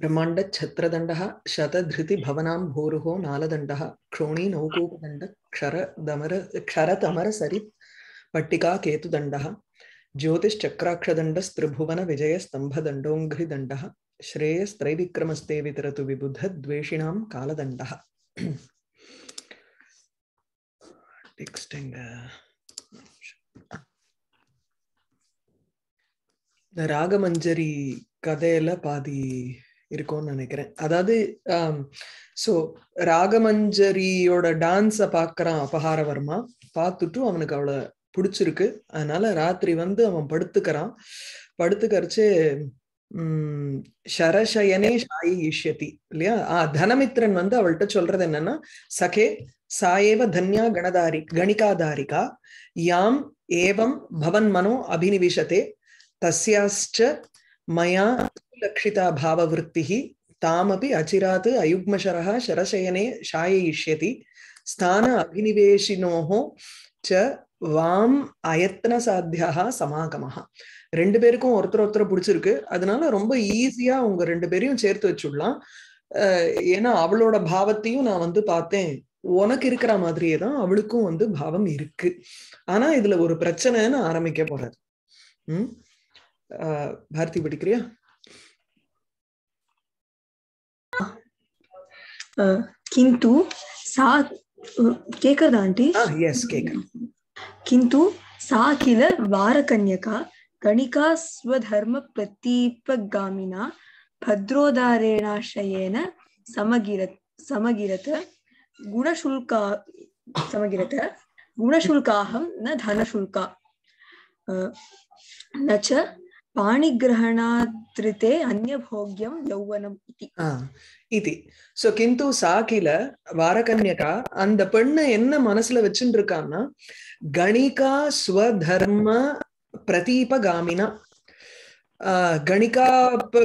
ब्रह्माण्डच्छत्रदण्डः शतधृतिभवनां भोरुहो नालदण्डः क्षोणीनौकूपदण्ड क्षर दमर क्षरतमरसरित् पट्टिका केतुदण्डः ज्योतिश्चक्राक्षदण्डस्त्रिभुवनविजयस्तम्भदण्डोङ्घ्रिदण्डः श्रेयस्त्रैविक्रमस्ते वितरतु विबुधद्वेषिणां कालदण्डः இந்த ராகமஞ்சரி கதையில பாதி இருக்கும்னு நினைக்கிறேன் அதாவது ஸோ ராகமஞ்சரியோட டான்ஸை பார்க்குறான் அபகாரவர்மா பார்த்துட்டு அவனுக்கு அவள பிடிச்சிருக்கு அதனால ராத்திரி வந்து அவன் படுத்துக்கிறான் படுத்துக்கரைச்சு உம் ஷரஷயனே சாயி இஷ்யதி இல்லையா ஆ தனமித்ரன் வந்து அவள்கிட்ட சொல்றது என்னன்னா சகே சாயேவ தன்யா கணதாரி கணிகாதாரிகா யாம் ஏவம் பவன் மனோ அபினிவிஷத்தே தஸ்யாச்ச மயா லட்சிதா பாவவருத்திஹி தாமபி அச்சிராத் அயுக்மஷரः शरशयने शाययिष्यति स्थान அபினிவேஷினோः ச வாம் அயத்தன சாத்தியா சமாகமாக ரெண்டு பேருக்கும் ஒருத்தர் ஒருத்தர் பிடிச்சிருக்கு அதனால ரொம்ப ஈஸியா உங்க ரெண்டு பேரையும் சேர்த்து வச்சுடலாம் ஏன்னா அவளோட பாவத்தையும் நான் வந்து பார்த்தேன் உனக்கு இருக்கிற மாதிரியே தான் அவளுக்கும் வந்து பாவம் இருக்கு ஆனா இதுல ஒரு பிரச்சனைன்னு ஆரம்பிக்க போறாரு உம் பாரதி படிக்கிறியா கிந்து சா கேக்குறதா ஆண்டி எஸ் கேக்குறேன் கிந்து சா கில வாரகன்யகா கணிகா ஸ்வதர்ம பிரதீபகாமினா பத்ரோதாரேணாஷயேன சமகிரத் சமகிரத குணசுல்கா சமகிரத குணசுல்காகம் ந தனசுல்கா ந पाणिग्रहणादृते अन्यभोग्यं यौवनम् इति இது சோ கிந்து சாக்கில வாரகன்யகா அந்த பெண்ணு என்ன மனசுல வச்சுட்டு கணிகா ஸ்வதர்ம பிரதீபகாமினா கணிகா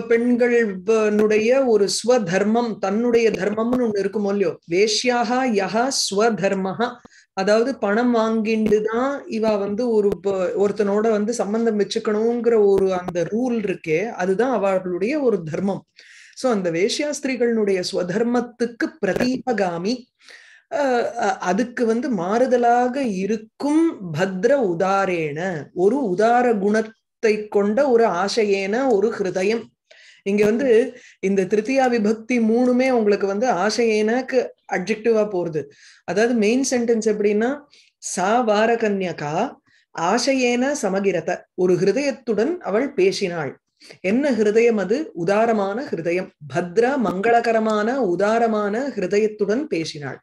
பெண்களுடைய ஒரு ஸ்வதர்மம் தன்னுடைய தர்மம்னு ஒண்ணு இருக்கும் இல்லையோ வேஷ்யாக யஹா ஸ்வதர்மஹா அதாவது பணம் வாங்கிண்டுதான் தான் இவ வந்து ஒரு ஒருத்தனோட வந்து சம்பந்தம் வச்சுக்கணுங்கிற ஒரு அந்த ரூல் இருக்கே அதுதான் அவர்களுடைய ஒரு தர்மம் சோ அந்த வேஷ்யாஸ்திரிகளுடைய ஸ்வதர்மத்துக்கு பிரதீபகாமி அதுக்கு வந்து மாறுதலாக இருக்கும் பத்ர உதாரேன ஒரு உதார குணத் த்தை கொண்ட ஒரு ஆசையேன ஒரு ஹிருதயம் இங்க வந்து இந்த திருத்தியா விபக்தி மூணுமே உங்களுக்கு வந்து ஆசையேனாக்கு அப்ஜெக்டிவா போறது அதாவது மெயின் சென்டென்ஸ் எப்படின்னா சா வார கன்யகா ஆசையேன சமகிரத ஒரு ஹிருதயத்துடன் அவள் பேசினாள் என்ன ஹிருதயம் அது உதாரமான ஹிருதயம் பத்ர மங்களகரமான உதாரமான ஹிருதயத்துடன் பேசினாள்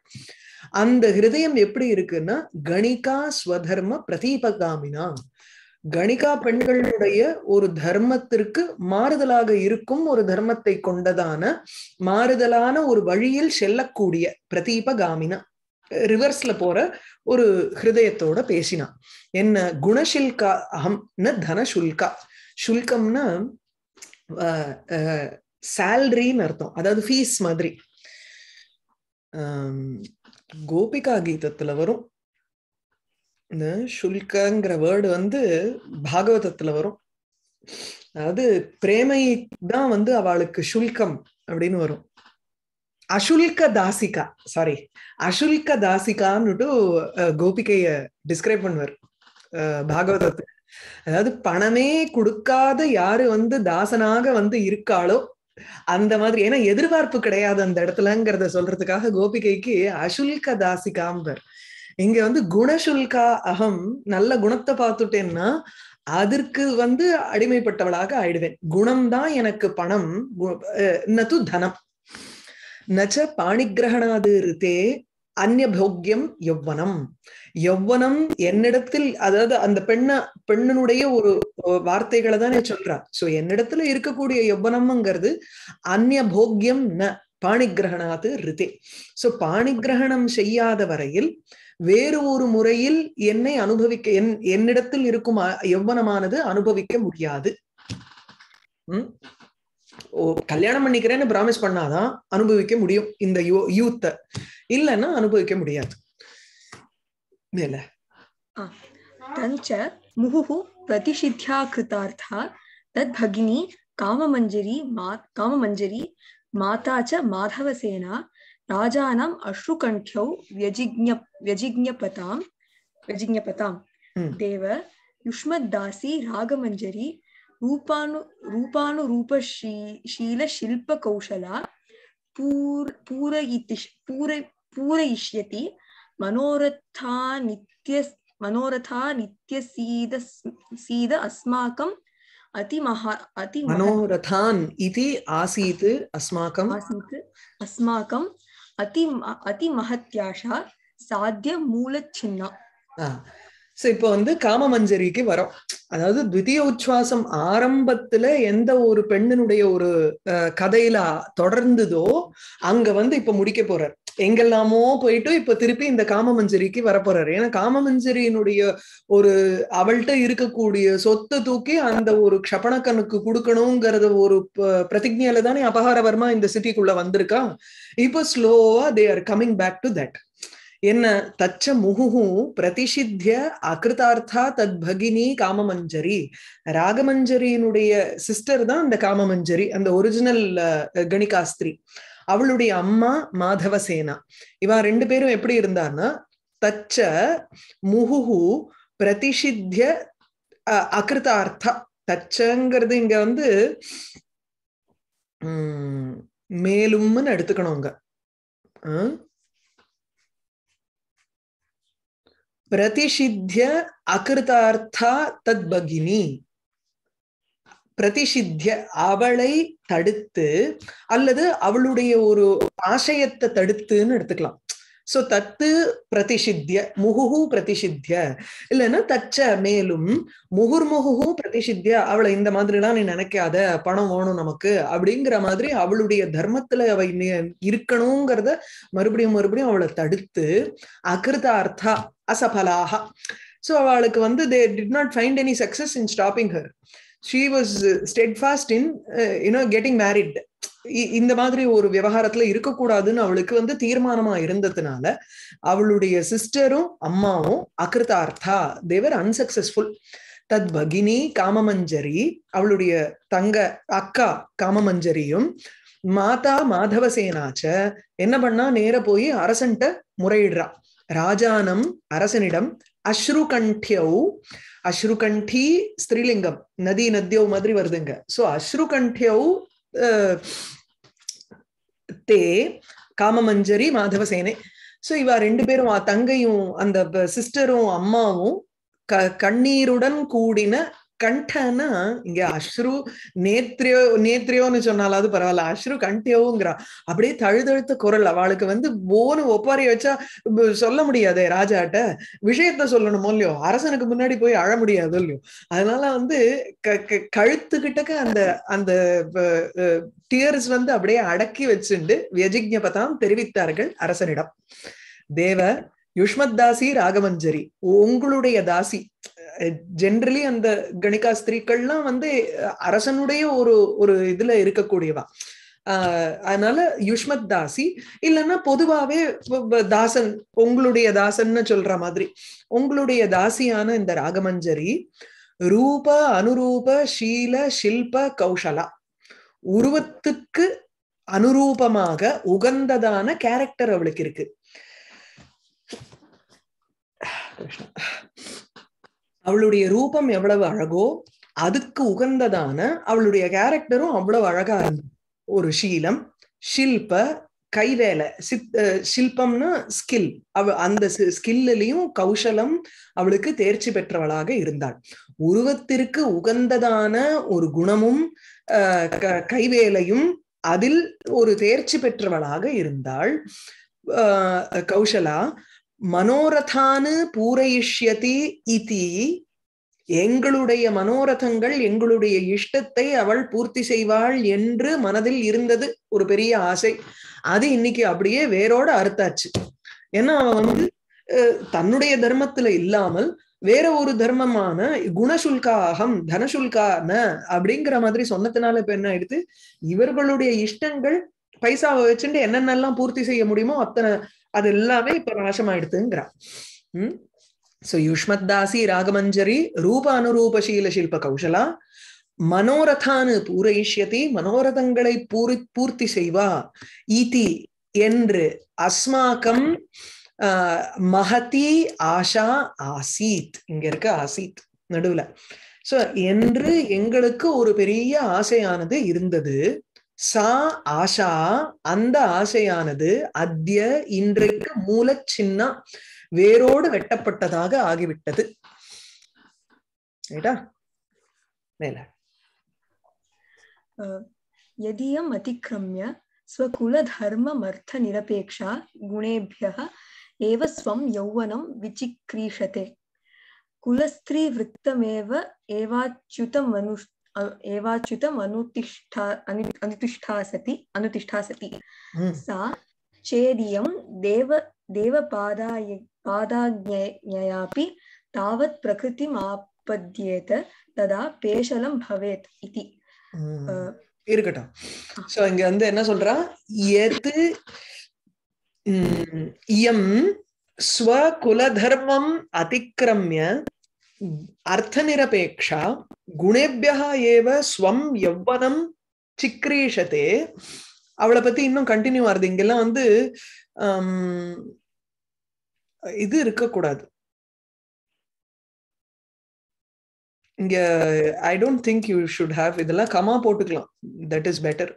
அந்த ஹிருதயம் எப்படி இருக்குன்னா கணிகா ஸ்வதர்ம பிரதீபகாமினா கணிகா பெண்களுடைய ஒரு தர்மத்திற்கு மாறுதலாக இருக்கும் ஒரு தர்மத்தை கொண்டதான மாறுதலான ஒரு வழியில் செல்லக்கூடிய பிரதீப காமினா ரிவர்ஸ்ல போற ஒரு ஹிருதயத்தோட பேசினா என்ன குணசில்கா தன தனசுல்கா சுல்கம்னா சேல்ரின்னு அர்த்தம் அதாவது ஃபீஸ் மாதிரி கோபிகா கீதத்துல வரும் இந்த சுல்கங்கிற வேர்டு வந்து பாகவதத்துல வரும் அதாவது பிரேமை தான் வந்து அவளுக்கு சுல்கம் அப்படின்னு வரும் அசுல்க தாசிகா சாரி அசுல்க தாசிகான்னுட்டு கோபிகைய டிஸ்கிரைப் பண்ணுவார் பாகவதத்து அதாவது பணமே கொடுக்காத யாரு வந்து தாசனாக வந்து இருக்காளோ அந்த மாதிரி ஏன்னா எதிர்பார்ப்பு கிடையாது அந்த இடத்துலங்கிறத சொல்றதுக்காக கோபிகைக்கு அசுல்க தாசிகாம்பர் இங்க வந்து குணசுல்கா அகம் நல்ல குணத்தை பார்த்துட்டேன்னா அதற்கு வந்து அடிமைப்பட்டவளாக ஆயிடுவேன் குணம்தான் எனக்கு பணம் நது தனம் நச்ச பாணிகிரகணாது ரித்தே அந்நிய போக்கியம் யௌவனம் யௌவனம் என்னிடத்தில் அதாவது அந்த பெண்ண பெண்ணனுடைய ஒரு வார்த்தைகளை தான் சொல்றா சோ என்னிடத்துல இருக்கக்கூடிய யௌவனம்ங்கிறது அந்நிய போக்கியம் ந பாணிகிரகணாது ரித்தே சோ பாணிகிரகணம் செய்யாத வரையில் வேறு ஒரு முறையில் என்னை அனுபவிக்க என் என்னிடத்தில் இருக்கும் எவ்வனமானது அனுபவிக்க முடியாது உம் கல்யாணம் பண்ணிக்கிறேன்னு ப்ராமிஸ் பண்ணாதான் அனுபவிக்க முடியும் இந்த யூ யூத்த இல்லைன்னா அனுபவிக்க முடியாது மேல தஞ்ச முகுஹு பிரதிஷித்யா கிருதார்த்தா தத் பகினி காமமஞ்சரி மா காமமஞ்சரி மாதாச்ச மாதவசேனா राजानाम् अश्रुकण्ठ्यौ व्यजिज्ञ व्यजिज्ञपतां व्यजिज्ञपतां हम्म। देव युष्मद्दासी रागमञ्जरी रूपानु रूपानुरूपशी शीलशिल्पकौशला पूर पूरयिति पूर पूरयिष्यति मनोरथा नित्य मनोरथा नित्यसीद अस्माकम् अतिमहा अति मनोरथान् इति आसीत् अस्माकम् आसीत् अस्माकं அதி அதி மகத்யாஷா சாத்திய மூல சின்னா சோ இப்போ வந்து காமமஞ்சரிக்கு வரோம் அதாவது துவிதீய உச்சுவாசம் ஆரம்பத்துல எந்த ஒரு பெண்ணினுடைய ஒரு கதையில தொடர்ந்துதோ அங்க வந்து இப்ப முடிக்க போறார் எங்கெல்லாமோ போயிட்டு இப்ப திருப்பி இந்த காமமஞ்சரிக்கு வரப்போறாரு ஏன்னா காமமஞ்சரியினுடைய ஒரு அவள்கிட்ட இருக்கக்கூடிய சொத்தை தூக்கி அந்த ஒரு க்ஷபணக்கனுக்கு கொடுக்கணுங்கிறத ஒரு பிரதிஜையில தானே அபகாரவர்மா இந்த சிட்டிக்குள்ள வந்திருக்கா இப்போ ஸ்லோவா they are coming back to that என்ன தச்ச முகு பிரதிஷித்திய அகிருதார்த்தா தத் பகினி காமமஞ்சரி ராகமஞ்சரியினுடைய சிஸ்டர் தான் அந்த காமமஞ்சரி அந்த ஒரிஜினல் கணிகாஸ்திரி அவளுடைய அம்மா மாதவசேனா இவா ரெண்டு பேரும் எப்படி இருந்தான்னா தச்ச முகுஹு பிரதிஷித்திய அகிருதார்த்தா தச்சங்கிறது இங்க வந்து உம் மேலும்னு எடுத்துக்கணுங்க பிரதிஷித்திய அகிருதார்த்தா தத் பகினி பிரதிஷித்திய அவளை தடுத்து அல்லது அவளுடைய ஒரு ஆசையத்தை தடுத்துன்னு எடுத்துக்கலாம் சோ தத்து பிரதிஷித்திய முகு பிரதிஷித்திய இல்லைன்னா தச்ச மேலும் முகுர்முகு பிரதிஷித்திய அவளை இந்த மாதிரிலாம் நீ நினைக்காத பணம் வேணும் நமக்கு அப்படிங்கிற மாதிரி அவளுடைய தர்மத்துல அவ இருக்கணுங்கிறத மறுபடியும் மறுபடியும் அவளை தடுத்து அகிருதார்த்தா அசபலாக சோ அவளுக்கு வந்து they did not find any success in stopping her she was steadfast in you know getting married இந்த மாதிரி ஒரு விவகாரத்துல இருக்கக்கூடாதுன்னு அவளுக்கு வந்து தீர்மானமா இருந்ததுனால அவளுடைய சிஸ்டரும் அம்மாவும் அகிருதார்த்தா தேவர் அன்சக்சஸ்ஃபுல் தத் பகினி காமமஞ்சரி அவளுடைய தங்க அக்கா காமமஞ்சரியும் மாதா மாதவசேனாச்ச என்ன பண்ணா நேர போய் அரசன்ட்ட முறையிடுறா ராஜானம் அரசனிடம் அஸ்ருகண்டியவு அஸ்ருகண்டி ஸ்திரீலிங்கம் நதி நத்தியோ மாதிரி வருதுங்க சோ அஸ்ருகண்டியோ தே காமமஞ்சரி மாதவசேனை சோ இவா ரெண்டு பேரும் தங்கையும் அந்த சிஸ்டரும் அம்மாவும் க கண்ணீருடன் கூடின கண்டனா இங்க அஸ்ரு நேத்ரியோ நேத்ரியோன்னு சொன்னாலாவது பரவாயில்ல அஸ்ரு கண்டியோங்கிறான் அப்படியே தழுதழுத்த குரல் அவளுக்கு வந்து போன ஒப்பாரி வச்சா சொல்ல முடியாதே ராஜாட்ட விஷயத்த சொல்லணுமோ இல்லையோ அரசனுக்கு முன்னாடி போய் அழ முடியாது இல்லையோ அதனால வந்து கழுத்துக்கிட்டக்க அந்த அந்த டியர்ஸ் வந்து அப்படியே அடக்கி வச்சுண்டு வியஜிக்ஞபதாம் தெரிவித்தார்கள் அரசனிடம் தேவ யுஷ்மத் தாசி ராகவஞ்சரி உங்களுடைய தாசி ஜென்ரலி அந்த கணிகா ஸ்திரீக்கள்லாம் வந்து அரசனுடைய ஒரு ஒரு இதுல இருக்கக்கூடியவா அதனால யுஷ்மத் தாசி இல்லைன்னா பொதுவாவே தாசன் உங்களுடைய தாசன்னு சொல்ற மாதிரி உங்களுடைய தாசியான இந்த ராகமஞ்சரி ரூப அனுரூப ஷீல ஷில்ப கௌஷலா உருவத்துக்கு அனுரூபமாக உகந்ததான கேரக்டர் அவளுக்கு இருக்கு அவளுடைய ரூபம் எவ்வளவு அழகோ அதுக்கு உகந்ததான அவளுடைய கேரக்டரும் அவ்வளவு அழகா இருந்தது ஒரு சீலம் ஷில்ப கைவேலை சித் ஷில்பம்னா ஸ்கில் அவ அந்த ஸ்கில்லையும் கௌசலம் அவளுக்கு தேர்ச்சி பெற்றவளாக இருந்தாள் உருவத்திற்கு உகந்ததான ஒரு குணமும் கைவேலையும் அதில் ஒரு தேர்ச்சி பெற்றவளாக இருந்தாள் கௌசலா மனோரதான் பூரையிஷ்யதி இதி எங்களுடைய மனோரதங்கள் எங்களுடைய இஷ்டத்தை அவள் பூர்த்தி செய்வாள் என்று மனதில் இருந்தது ஒரு பெரிய ஆசை அது இன்னைக்கு அப்படியே வேரோட அறுத்தாச்சு ஏன்னா அவன் வந்து தன்னுடைய தர்மத்துல இல்லாமல் வேற ஒரு தர்மமான குணசுல்காகம் தனசுல்கான அப்படிங்கிற மாதிரி சொன்னதுனால இப்ப என்ன ஆயிடுது இவர்களுடைய இஷ்டங்கள் பைசாவை வச்சுட்டு என்னென்னலாம் பூர்த்தி செய்ய முடியுமோ அத்தனை அது எல்லாமே இப்ப நாசமாயிடுதுங்கிறான் உம் சோ தாசி ராகமஞ்சரி ரூப அனுரூபசீல சில்ப கௌசலா மனோரதானு பூரைஷ்யதி மனோரதங்களை பூரி பூர்த்தி செய்வா ஈதி என்று அஸ்மாக்கம் மகதி ஆஷா ஆசீத் இங்க இருக்க ஆசீத் நடுவுல சோ என்று எங்களுக்கு ஒரு பெரிய ஆசையானது இருந்தது சா ஆஷா அந்த ஆசையானது அத்திய இன்றைக்கு மூல சின்ன வேரோடு வெட்டப்பட்டதாக ஆகிவிட்டது ரைட்டா மேல யதியம் அதிக்கிரமிய ஸ்வகுல தர்ம அர்த்த நிரபேக்ஷா குணேபிய ஏவ யௌவனம் விசிக்ரீஷதே குலஸ்திரீ விருத்தமேவ ஏவாச்சுத மனுஷ் एवाच्युतम् अनुतिष्ठा अनु अनुतिष्ठा सति अनुतिष्ठा सति सा चेदियं देव देवपादाय पादाज्ञयापि तावत् प्रकृतिम् आपद्येत तदा पेशलं भवेत् इति இருக்கட்டும் சோ இங்க வந்து என்ன சொல்றா எது இயம் ஸ்வகுல தர்மம் அதிக்கிரமிய अर्थनिरपेक्षा குணேபியா ஏவ ஸ்வம் எவ்வனம் சிக்ரீஷத்தே அவளை பத்தி இன்னும் கண்டினியூ ஆகுது இங்கெல்லாம் வந்து um, இது இருக்கக்கூடாது இங்க I don't think you should have இதெல்லாம் கமா போட்டுக்கலாம் that is better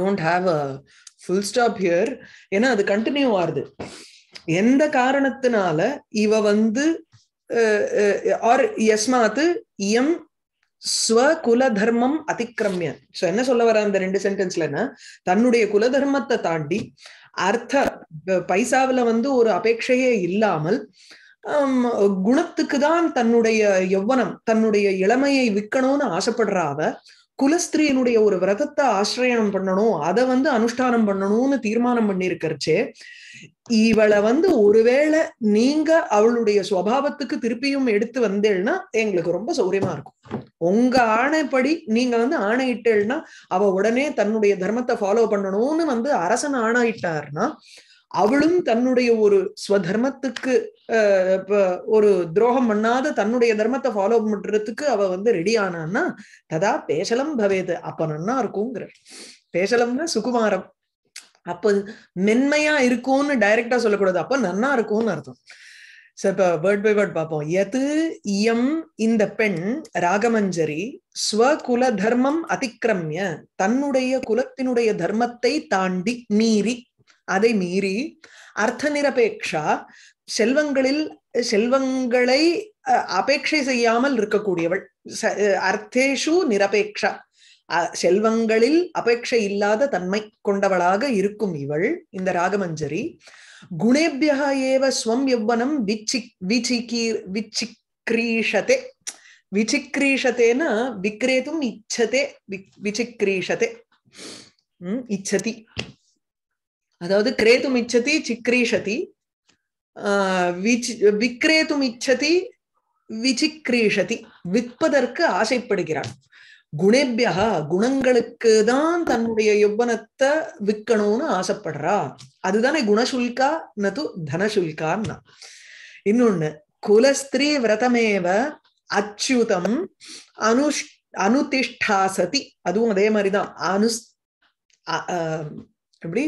don't have a full stop here ஏன்னா அது கண்டினியூ ஆகுது எந்த காரணத்தினால இவ வந்து ஆர் எஸ்மாத்து இயம் ஸ்வகுல தர்மம் அதிக்கிரமிய சோ என்ன சொல்ல வர அந்த ரெண்டு சென்டென்ஸ்ல என்ன தன்னுடைய குல தர்மத்தை தாண்டி அர்த்த பைசாவில வந்து ஒரு அபேட்சையே இல்லாமல் குணத்துக்கு தான் தன்னுடைய யௌவனம் தன்னுடைய இளமையை விற்கணும்னு ஆசைப்படுறாவ குலஸ்திரியனுடைய ஒரு விரதத்தை ஆசிரயணம் பண்ணணும் அதை வந்து அனுஷ்டானம் பண்ணணும்னு தீர்மானம் பண்ணிருக்கிறச்சே இவளை வந்து ஒருவேளை நீங்க அவளுடைய சுவாவத்துக்கு திருப்பியும் எடுத்து வந்தேன்னா எங்களுக்கு ரொம்ப சௌரியமா இருக்கும் உங்க ஆணைப்படி நீங்க வந்து ஆணையிட்டேன்னா அவ உடனே தன்னுடைய தர்மத்தை ஃபாலோ பண்ணணும்னு வந்து அரசன் ஆணையிட்டார்னா அவளும் தன்னுடைய ஒரு ஸ்வதர்மத்துக்கு ஒரு துரோகம் பண்ணாத தன்னுடைய தர்மத்தை ஃபாலோ பண்றதுக்கு அவ வந்து ரெடி ஆனான்னா ததா பேசலம் பவேது அப்ப நன்னா இருக்குங்கிற பேசலம்னா சுகுமாரம் அப்ப மென்மையா இருக்கும்னு டைரக்டா சொல்லக்கூடாது அப்ப நன்னா இருக்கும்னு அர்த்தம் சார் இப்ப வேர்ட் பை வேர்ட் பார்ப்போம் எது இயம் இந்த பெண் ராகமஞ்சரி ஸ்வகுல தர்மம் அதிக்கிரமிய தன்னுடைய குலத்தினுடைய தர்மத்தை தாண்டி மீறி அதை மீறி அர்த்த நிரபேக்ஷா செல்வங்களில் செல்வங்களை அபேட்சை செய்யாமல் இருக்கக்கூடியவள் அர்த்தேஷு நிரபேக்ஷா செல்வங்களில் அபேட்சை இல்லாத தன்மை கொண்டவளாக இருக்கும் இவள் இந்த ராகமஞ்சரி குணேபியா ஏவ ஸ்வம் யௌவனம் விச்சி விச்சிக்கி விச்சிக்ரீஷதே விச்சிக்ரீஷத்தேனா விக்ரேதும் இச்சதே விச்சிக்ரீஷதே இச்சதி அதாவது கிரேதும் இச்சதி சிக்ரீஷதி விக்ரேத்தும் இச்சதி விச்சிக்ரீஷதி விற்பதற்கு ஆசைப்படுகிறான் குணேபியா குணங்களுக்கு தான் தன்னுடைய யௌவனத்தை விற்கணும்னு ஆசைப்படுறா அதுதானே குணசுல்கா நது தனசுல்கான்னா இன்னொன்னு குலஸ்திரீ விரதமேவ அச்சுதம் அனுஷ் அனுதிஷ்டாசதி அதுவும் அதே மாதிரிதான் அனு எப்படி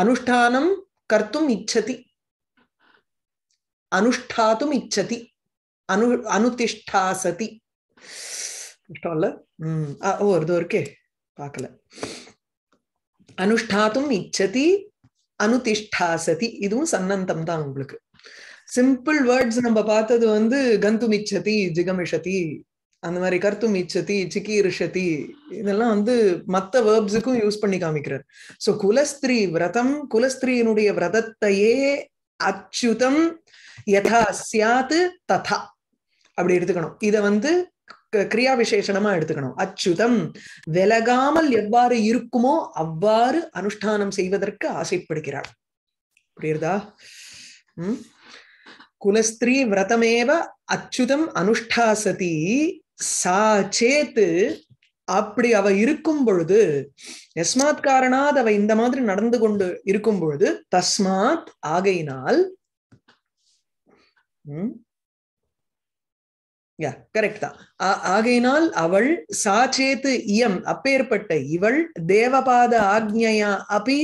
அனுஷ்டானம் கர்த்தும் இச்சதி அனுஷ்டாத்தும் இச்சதி அனு அனுதிஷ்டாசதி ஓ இது இருக்கே பார்க்கல அனுஷ்டாத்தும் இச்சதி அனுதிஷ்டாசதி இதுவும் சன்னந்தம் தான் உங்களுக்கு சிம்பிள் வேர்ட்ஸ் நம்ம பார்த்தது வந்து கந்தும் இச்சதி ஜிகமிஷதி அந்த மாதிரி கர்த்தும் இச்சதி சிக்கீரிஷதி இதெல்லாம் வந்து மற்ற வேர்ப்ஸுக்கும் யூஸ் பண்ணி காமிக்கிறார் ஸோ குலஸ்திரீ விரதம் குலஸ்திரீனுடைய விரதத்தையே அச்சுதம் யதா சியாத்து ததா அப்படி எடுத்துக்கணும் இதை வந்து கிரியா விசேஷனமா எடுத்துக்கணும் அச்சுதம் விலகாமல் எவ்வாறு இருக்குமோ அவ்வாறு அனுஷ்டானம் செய்வதற்கு ஆசைப்படுகிறார் புரியுறதா உம் குலஸ்திரீ விரதமேவ அச்சுதம் அனுஷ்டாசதி சா சேத்து அப்படி அவ இருக்கும் பொழுது எஸ்மாத் காரணாத் அவ இந்த மாதிரி நடந்து கொண்டு இருக்கும் பொழுது தஸ்மாத் ஆகையினால் உம் யா கரெக்ட் தான் ஆகையினால் அவள் சாச்சேத்து இயம் அப்பேற்பட்ட இவள் தேவபாத ஆக்ஞையா அப்படி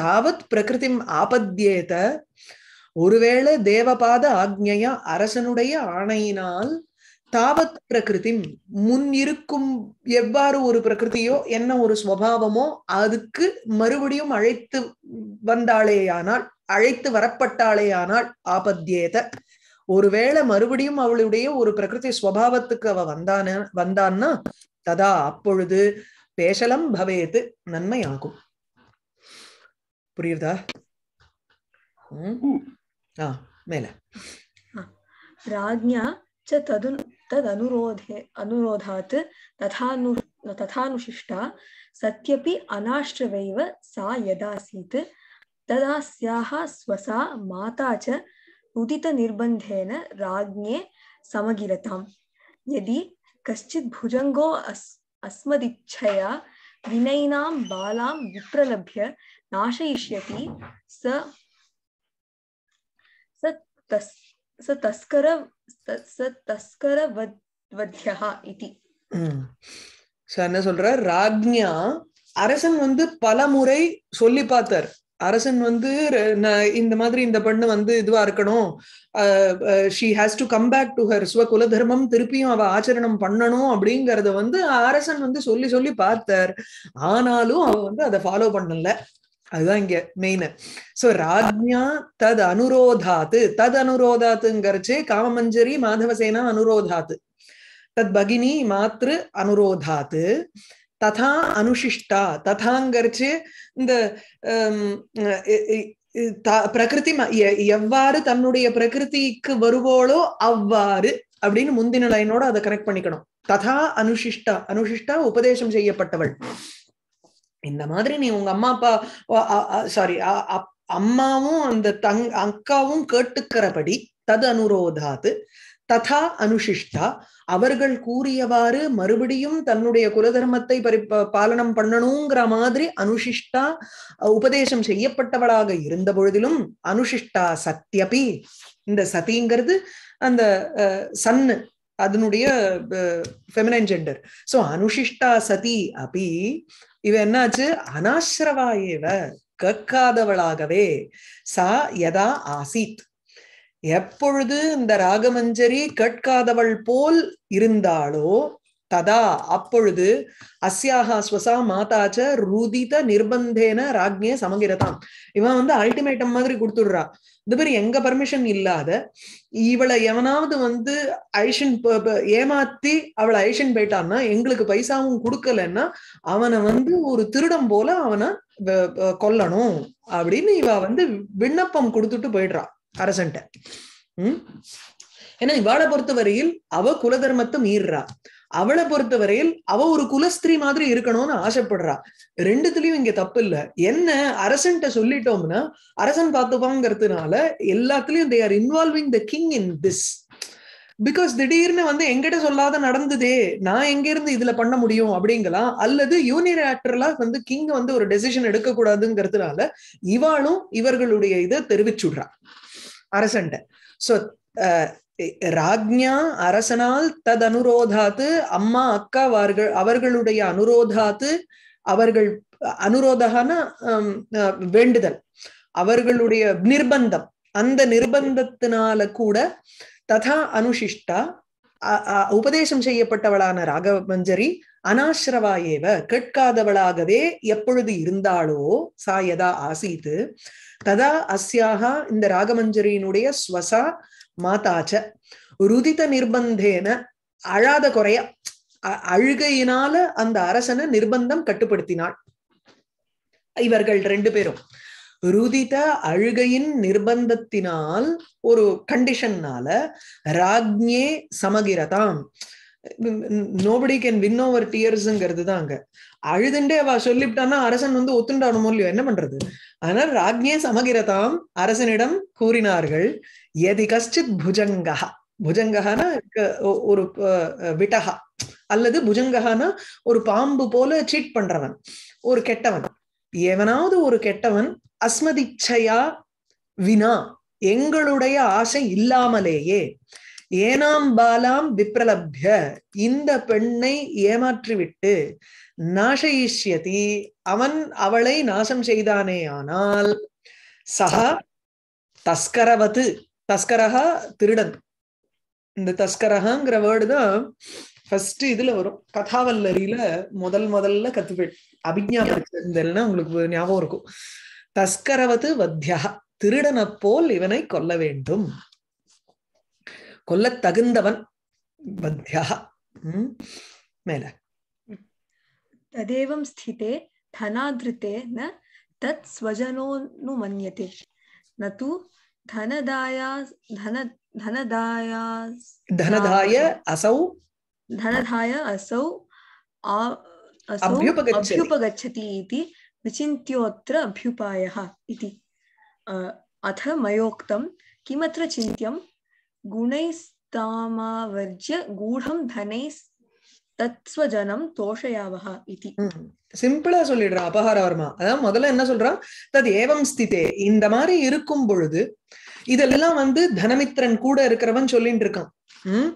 தாவத் பிரகிருதி ஆபத்தியேத ஒருவேளை தேவபாத ஆக்ஞையா அரசனுடைய ஆணையினால் தாவத் பிரகிருதி முன் இருக்கும் எவ்வாறு ஒரு பிரகிருதியோ என்ன ஒரு ஸ்வபாவமோ அதுக்கு மறுபடியும் அழைத்து வந்தாளேயானால் அழைத்து வரப்பட்டாளேயானால் ஆபத்தியேத ஒருவேளை மறுபடியும் அவளுடைய ஒரு பிரகிருதி ஸ்வபாவத்துக்கு அவ வந்தான வந்தான்னா ததா அப்பொழுது பேசலம் பவேத்து நன்மையாகும் புரியுதா ஆ மேல ராஜ்யா ச தது ததனுரோதே அனுரோதாத் ததானு ததானுஷிஷ்டா சத்யபி அனாஷ்டவைவ சா யதாசீத் ததா ஸ்வசா மாதா ச उदितनिर्बन्धेन राज्ञे समगिरताम् यदि कश्चित् भुजङ्गो अस् अस्मदिच्छया विनयिनां बालां विप्रलभ्य नाशयिष्यति स स तस् स तस्कर स तस्करवध्यः इति சார் என்ன சொல்ற ராஜ்யா அரசன் வந்து பல முறை சொல்லி பார்த்தார் அரசன் வந்து இந்த மாதிரி இந்த பெண்ணு வந்து இதுவா இருக்கணும் she has to come back to her சுவ குல தர்மம் திருப்பியும் அவ ஆச்சரணம் பண்ணணும் அப்படிங்கறத வந்து அரசன் வந்து சொல்லி சொல்லி பார்த்தார் ஆனாலும் அவ வந்து அதை ஃபாலோ பண்ணல அதுதான் இங்க மெயின் சோ ராஜ்யா தது அனுரோதாத்து தது அனுரோதாத்துங்கிறச்சு காமமஞ்சரி மாதவசேனா அனுரோதாத்து தத் பகினி மாத்ரு அனுரோதாத்து ததா அனுஷிஷ்டா ததாங்கிறச்சு இந்த பிரகிருதி எவ்வாறு தன்னுடைய பிரகிருதிக்கு வருவோளோ அவ்வாறு அப்படின்னு முந்தின லைனோட அதை கனெக்ட் பண்ணிக்கணும் ததா அனுஷிஷ்டா அனுஷிஷ்டா உபதேசம் செய்யப்பட்டவள் இந்த மாதிரி நீ உங்க அம்மா அப்பா சாரி அம்மாவும் அந்த தங் அக்காவும் கேட்டுக்கிறபடி தது அனுரோதாது ததா அனுஷிஷ்டா அவர்கள் கூறியவாறு மறுபடியும் தன்னுடைய குலதர்மத்தை பரி பாலனம் பண்ணணுங்கிற மாதிரி அனுஷிஷ்டா உபதேசம் செய்யப்பட்டவளாக இருந்த பொழுதிலும் அனுஷிஷ்டா சத்தியபி இந்த சதிங்கிறது அந்த சன்னு அதனுடைய ஃபெமினைன் ஜெண்டர் ஸோ அனுஷிஷ்டா சதி அபி இவ என்னாச்சு அனாசிரவா ஏவ கேட்காதவளாகவே சா யதா ஆசித் எப்பொழுது இந்த ராகமஞ்சரி கேட்காதவள் போல் இருந்தாளோ ததா அப்பொழுது அஸ்யாக ஸ்வசா மாதாச்ச ருதித நிர்பந்தேன ராக்ஞே சமகிரதாம் இவன் வந்து அல்டிமேட்டம் மாதிரி கொடுத்துடுறா இது பேர் எங்க பர்மிஷன் இல்லாத இவளை எவனாவது வந்து ஐஷன் ஏமாத்தி அவளை ஐஷன் போயிட்டான்னா எங்களுக்கு பைசாவும் கொடுக்கலன்னா அவனை வந்து ஒரு திருடம் போல அவனை கொல்லணும் அப்படின்னு இவ வந்து விண்ணப்பம் கொடுத்துட்டு போயிடுறான் அரசன்ட்ட உம் ஏன்னா இவாளை பொறுத்தவரையில் அவ குலதர்மத்தை மீறுறா அவளை பொறுத்தவரையில் அவ ஒரு குலஸ்திரீ மாதிரி இருக்கணும்னு ஆசைப்படுறா ரெண்டுத்துலயும் இங்க தப்பு இல்ல என்ன அரசன்ட்ட சொல்லிட்டோம்னா அரசன் பார்த்துப்பாங்கிறதுனால எல்லாத்துலயும் they are involving the king in this because திடீர்னு வந்து எங்கிட்ட சொல்லாத நடந்ததே நான் எங்க இருந்து இதுல பண்ண முடியும் அப்படிங்கலாம் அல்லது ஆக்டர்லாம் வந்து கிங் வந்து ஒரு டெசிஷன் எடுக்க கூடாதுங்கிறதுனால இவாளும் இவர்களுடைய இதை தெரிவிச்சுடுறா அரசன்ட்ட சோ ராஜ்யா அரசனால் தது அனுரோதாத்து அம்மா அக்கா வார்கள் அவர்களுடைய அனுரோதாத்து அவர்கள் அனுரோதகான வேண்டுதல் அவர்களுடைய நிர்பந்தம் அந்த நிர்பந்தத்தினால கூட ததா அனுஷிஷ்டா உபதேசம் செய்யப்பட்டவளான ராகவஞ்சரி அனாசிரவா ஏவ கேட்காதவளாகவே எப்பொழுது இருந்தாளோ சா யதா ஆசீத்து ததா அஸ்யாக இந்த ராகமஞ்சரியினுடைய ஸ்வசா மாதாச்ச ருதித நிர்பந்தேன அழாத குறைய அழுகையினால அந்த அரசனை நிர்பந்தம் கட்டுப்படுத்தினாள் இவர்கள் ரெண்டு பேரும் ருதித அழுகையின் நிர்பந்தத்தினால் ஒரு கண்டிஷன்னால ராக்ஞே சமகிரதாம் நோபடி கேன் வின் ஓவர் டியர்ஸ்ங்கிறது தான் அங்க அழுதுண்டே அவ சொல்லிவிட்டான்னா அரசன் வந்து ஒத்துண்டானுமோ இல்லையோ என்ன பண்றது ஆனால் ராஜ்யே சமகிரதாம் அரசனிடம் கூறினார்கள் எதி கஷ்டித் புஜங்கா புஜங்கஹானா ஒரு விட்டகா அல்லது புஜங்கஹானா ஒரு பாம்பு போல சீட் பண்றவன் ஒரு கெட்டவன் எவனாவது ஒரு கெட்டவன் அஸ்மதிச்சையா வினா எங்களுடைய ஆசை இல்லாமலேயே ஏனாம் பாலாம் விப்ரலப்ய இந்த பெண்ணை ஏமாற்றிவிட்டு நாசயிஷ்யதி அவன் அவளை நாசம் செய்தானே ஆனால் சஹா தஸ்கரவது தஸ்கரஹா திருடன் இந்த தஸ்கரஹாங்கிற வேர்டு தான் இதுல வரும் கதாவல்லரியில முதல் முதல்ல கத்துப்பேன் அபிஜா உங்களுக்கு ஞாபகம் இருக்கும் தஸ்கரவது வத்தியா திருடனை போல் இவனை கொல்ல வேண்டும் கொல்ல தகுந்தவன் பத்யா மேல तदेवं स्थिते धनाधृते न तत् स्वजनोऽनुमन्यते न तु धनदाया धन धनदाया धनधाय असौ धनधाय असौ असौ अभ्युपायः इति अथ मयोक्तं किमत्र चिन्त्यं गुणैस्तामावर्ज्य गूढं தத்வஜனம் தோஷயாவகா இதி சிம்பிளா சொல்லிடுறா அபகார வர்மா அதான் முதல்ல என்ன சொல்றான் தது ஏவம் ஸ்திதே இந்த மாதிரி இருக்கும் பொழுது இதெல்லாம் வந்து தனமித்ரன் கூட இருக்கிறவன் சொல்லிட்டு இருக்கான் உம்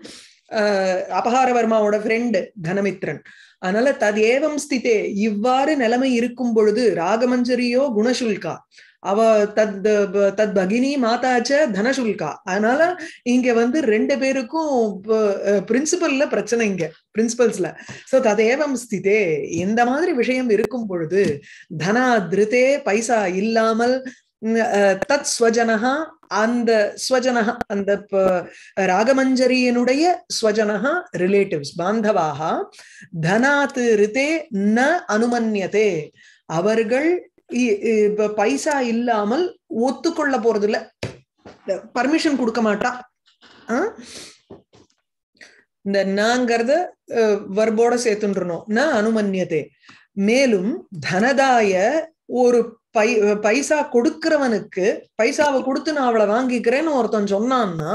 அபகாரவர்மாவோட ஃப்ரெண்டு தனமித்ரன் அதனால தது ஏவம் ஸ்திதே இவ்வாறு நிலைமை இருக்கும் பொழுது ராகமஞ்சரியோ குணசுல்கா அவ தத் தத் பகினி மாதாச்ச தனசுல்கா அதனால இங்க வந்து ரெண்டு பேருக்கும் பிரின்சிபல்ல பிரச்சனை இங்க பிரின்சிபல்ஸ்ல சோ ததேவம் ஸ்திதே இந்த மாதிரி விஷயம் இருக்கும் பொழுது தனா திருத்தே பைசா இல்லாமல் தத் ஸ்வஜனஹா அந்த ஸ்வஜனஹா அந்த ராகமஞ்சரியனுடைய ஸ்வஜனஹா ரிலேட்டிவ்ஸ் பாந்தவாக தனாத் ரித்தே ந அனுமன்யதே அவர்கள் பைசா இல்லாமல் ஒத்துக்கொள்ள போறது இல்ல பர்மிஷன் கொடுக்க மாட்டா இந்த நாங்கிறத வர்போட சேர்த்துன்றணும் நான் அனுமன்யதே மேலும் தனதாய ஒரு பை பைசா கொடுக்கிறவனுக்கு பைசாவை கொடுத்து நான் அவளை வாங்கிக்கிறேன்னு ஒருத்தன் சொன்னான்னா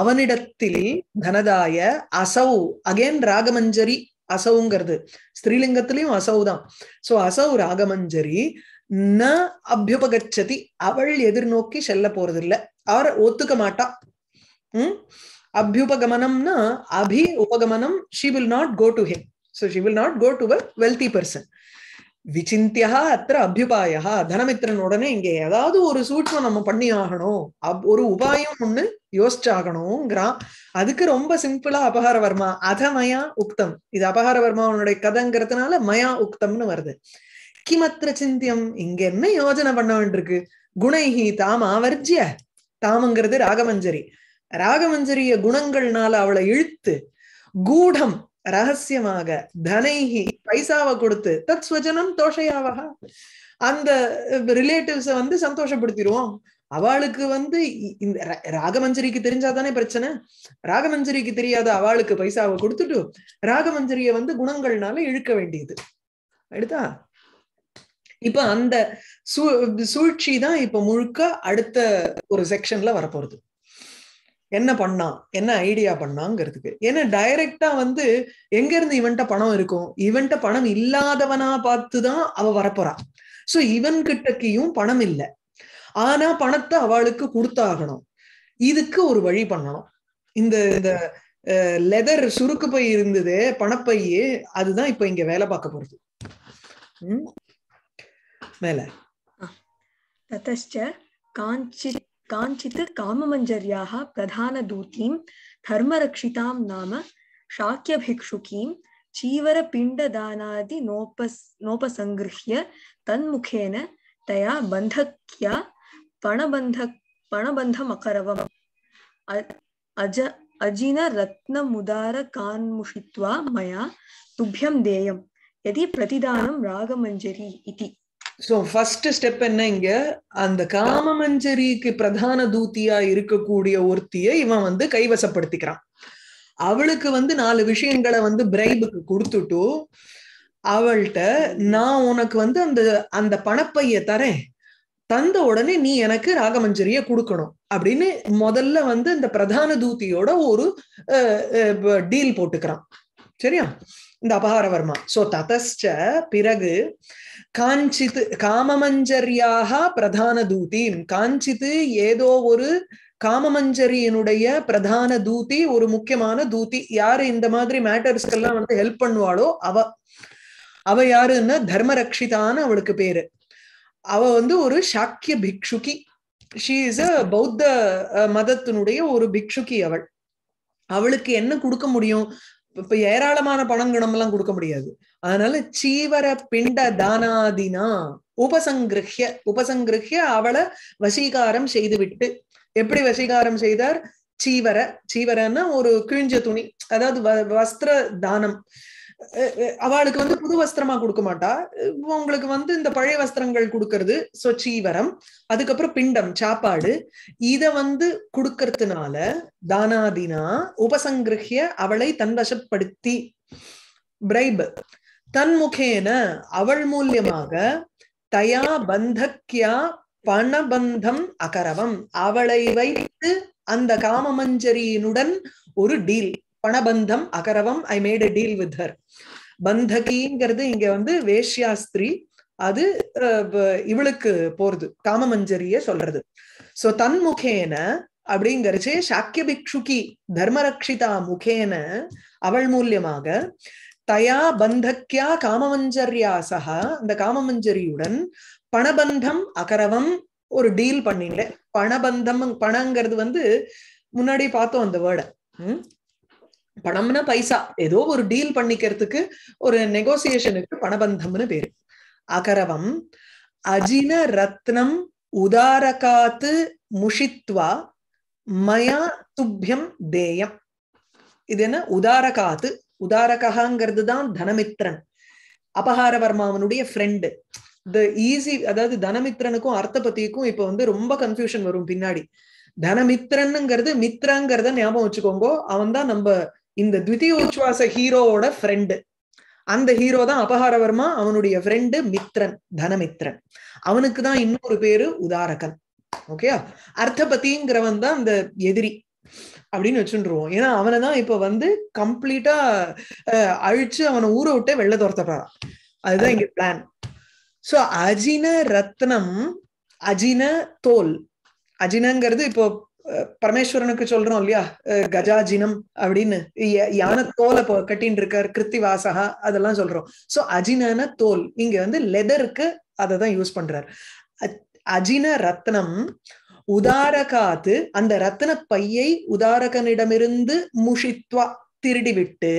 அவனிடத்தில் தனதாய அசௌ அகேன் ராகமஞ்சரி அசவுங்கிறது ஸ்ரீலிங்கத்திலையும் அசௌ தான் சோ அசௌ ராகமஞ்சரி ந அபியுபகச்சதி அவள் எதிர்நோக்கி செல்ல போறதில்ல அவர் ஒத்துக்க மாட்டா உம் அபியுபகமனம்னா அபி உபகமனம் she will not go to him so she will not go to a wealthy person விசிந்தியா அத்த அபியுபாயா தனமித்திரன் உடனே இங்க ஏதாவது ஒரு சூட்சம் நம்ம பண்ணி ஆகணும் ஒரு உபாயம் ஒண்ணு யோசிச்சாகணும்ங்கிறான் அதுக்கு ரொம்ப சிம்பிளா அபகார வர்மா அத மயா உக்தம் இது அபகார உன்னுடைய கதைங்கிறதுனால மயா உக்தம்னு வருது கிமத்திர சிந்தியம் இங்க என்ன யோஜனை பண்ண வேண்டியிருக்கு குணைஹி தாம் ஆவர்ஜிய தாமங்கிறது ராகமஞ்சரி ராகமஞ்சரிய குணங்கள்னால அவளை இழுத்து கூடம் ரகசியமாக தனைஹி பைசாவை கொடுத்து தத் ஸ்வஜனம் தோஷையாவகா அந்த ரிலேட்டிவ்ஸ வந்து சந்தோஷப்படுத்திடுவோம் அவளுக்கு வந்து இந்த ராகமஞ்சரிக்கு தெரிஞ்சாதானே பிரச்சனை ராகமஞ்சரிக்கு தெரியாத அவளுக்கு பைசாவை கொடுத்துட்டு ராகமஞ்சரிய வந்து குணங்கள்னால இழுக்க வேண்டியது எடுத்தா இப்ப அந்த சூழ்ச்சி தான் இப்ப முழுக்க அடுத்த ஒரு செக்ஷன்ல வரப்போறது என்ன பண்ணா என்ன ஐடியா பண்ணாங்கிறதுக்கு ஏன்னா டைரக்டா வந்து எங்க இருந்து இவன்ட்ட பணம் இருக்கும் இவன்ட்ட பணம் இல்லாதவனா பார்த்துதான் அவ வரப்போறான் சோ இவன் கிட்டக்கையும் பணம் இல்லை ஆனா பணத்தை அவளுக்கு கொடுத்தாகணும் இதுக்கு ஒரு வழி பண்ணணும் இந்த இந்த லெதர் சுருக்கு பை இருந்தது பணப்பையே அதுதான் இப்ப இங்க வேலை பார்க்க போறது ಮೇಲೆ ततश्च काञ्चित् काञ्चित् काममञ्जर्याः प्रधानदूतीं धर्मरक्षितां नाम शाक्यभिक्षुकीं चीवरपिण्डदानादिनोपस् नोपसङ्गृह्य तन्मुखेन तया बन्धक्या पणबन्ध पणबन्धमकरवम् अज अजिनरत्नमुदारकान्मुषित्वा मया तुभ्यं देयं यदि प्रतिदानं रागमञ्जरी इति சோ ஃபர்ஸ்ட் ஸ்டெப் என்ன இங்க அந்த காமமஞ்சரிக்கு பிரதான தூத்தியா இருக்கக்கூடிய ஒருத்தியை இவன் வந்து கைவசப்படுத்திக்கிறான் அவளுக்கு வந்து நாலு விஷயங்களை வந்து பிரைபுக்கு கொடுத்துட்டு அவள்கிட்ட நான் உனக்கு வந்து அந்த அந்த பணப்பைய தரேன் தந்த உடனே நீ எனக்கு ராகமஞ்சரிய கொடுக்கணும் அப்படின்னு முதல்ல வந்து இந்த பிரதான தூத்தியோட ஒரு டீல் போட்டுக்கிறான் சரியா இந்த அபகாரவர்மா சோ ததஸ்ட பிறகு காஞ்சித் காமமஞ்சரியாக பிரதான தூதி காஞ்சித்து ஏதோ ஒரு காமமஞ்சரியனுடைய பிரதான தூதி ஒரு முக்கியமான தூதி யாரு இந்த மாதிரி மேட்டர்ஸ்க்கெல்லாம் வந்து ஹெல்ப் பண்ணுவாளோ அவ அவ யாருன்னா தர்மரக்ஷிதான்னு அவளுக்கு பேரு அவ வந்து ஒரு சாக்கிய பிக்ஷுகி ஷீ இஸ் அ பௌத்த மதத்தினுடைய ஒரு பிக்ஷுகி அவள் அவளுக்கு என்ன கொடுக்க முடியும் இப்ப ஏராளமான பணங்கணம் எல்லாம் கொடுக்க முடியாது அதனால சீவர பிண்ட தானாதினா உபசங்கிருஹ்ய உபசங்கிருஹ்ய அவளை வசீகாரம் செய்து விட்டு எப்படி வசீகாரம் செய்தார் சீவர சீவரன்னா ஒரு கிழிஞ்ச துணி அதாவது வஸ்திர தானம் அவளுக்கு வந்து புது வஸ்திரமா கொடுக்க மாட்டா உங்களுக்கு வந்து இந்த பழைய வஸ்திரங்கள் கொடுக்கறது சோ சீவரம் அதுக்கப்புறம் பிண்டம் சாப்பாடு இத வந்து கொடுக்கறதுனால தானாதினா உபசங்கிருஹிய அவளை தன்வசப்படுத்தி பிரைப் தன்முகேன அவள் மூலியமாக தயா பந்தக்கியா பணபந்தம் அகரவம் அவளை வைத்து அந்த காமமஞ்சரியினுடன் ஒரு டீல் பணபந்தம் அகரவம் I made a deal with her பந்தகிங்கிறது இங்க வந்து வேஷ்யாஸ்திரி அது இவளுக்கு போறது காமமஞ்சரிய சொல்றது சோ தன் முகேன அப்படிங்கறச்சு சாக்கிய பிக்ஷுகி தர்மரக்ஷிதா முகேன அவள் மூலியமாக தயா பந்தக்கியா காமமஞ்சர்யா சகா அந்த காமமஞ்சரியுடன் பணபந்தம் அகரவம் ஒரு டீல் பண்ணினேன் பணபந்தம் பணங்கிறது வந்து முன்னாடி பார்த்தோம் அந்த வேர்டை பணம்னா பைசா ஏதோ ஒரு டீல் பண்ணிக்கிறதுக்கு ஒரு நெகோசியேஷனுக்கு பணபந்தம்னு பேரு அகரவம் அஜின ரத்னம் உதாரகாத்து முஷித்வா மயா துப்பியம் தேயம் இது என்ன காத்து உதாரகாங்கிறது தான் தனமித்ரன் அபஹாரவர்மாவனுடைய ஃப்ரெண்டு த ஈஸி அதாவது தனமித்ரனுக்கும் அர்த்தபதிக்கும் இப்ப வந்து ரொம்ப கன்ஃபியூஷன் வரும் பின்னாடி தனமித்ரனுங்கிறது மித்ரங்கிறத ஞாபகம் வச்சுக்கோங்க அவன் தான் நம்ம இந்த த்விதிய உச்சுவாச ஹீரோவோட ஃப்ரெண்டு அந்த ஹீரோ தான் அபஹாரவர்மா அவனுடைய ஃப்ரெண்டு மித்ரன் தனமித்ரன் அவனுக்கு தான் இன்னொரு பேரு உதாரகன் ஓகே அர்த்தபதிங்கிறவன் தான் அந்த எதிரி அப்படின்னு வச்சுருவோம் ஏன்னா அவனை தான் இப்ப வந்து கம்ப்ளீட்டா அழிச்சு அவனை ஊற விட்டே வெள்ள துரத்துறான் அதுதான் இங்க பிளான் சோ அஜின ரத்னம் அஜின தோல் அஜினங்கிறது இப்போ பரமேஸ்வரனுக்கு சொல்றோம் இல்லையா கஜாஜினம் அப்படின்னு யானை தோலை கட்டின்னு இருக்கார் கிருத்தி வாசகா அதெல்லாம் சொல்றோம் சோ அஜினன தோல் இங்க வந்து லெதருக்கு அதை தான் யூஸ் பண்றாரு அஜின ரத்னம் உதாரகாத்து அந்த ரத்ன பையை உதாரகனிடமிருந்து முஷித்வா திருடிவிட்டு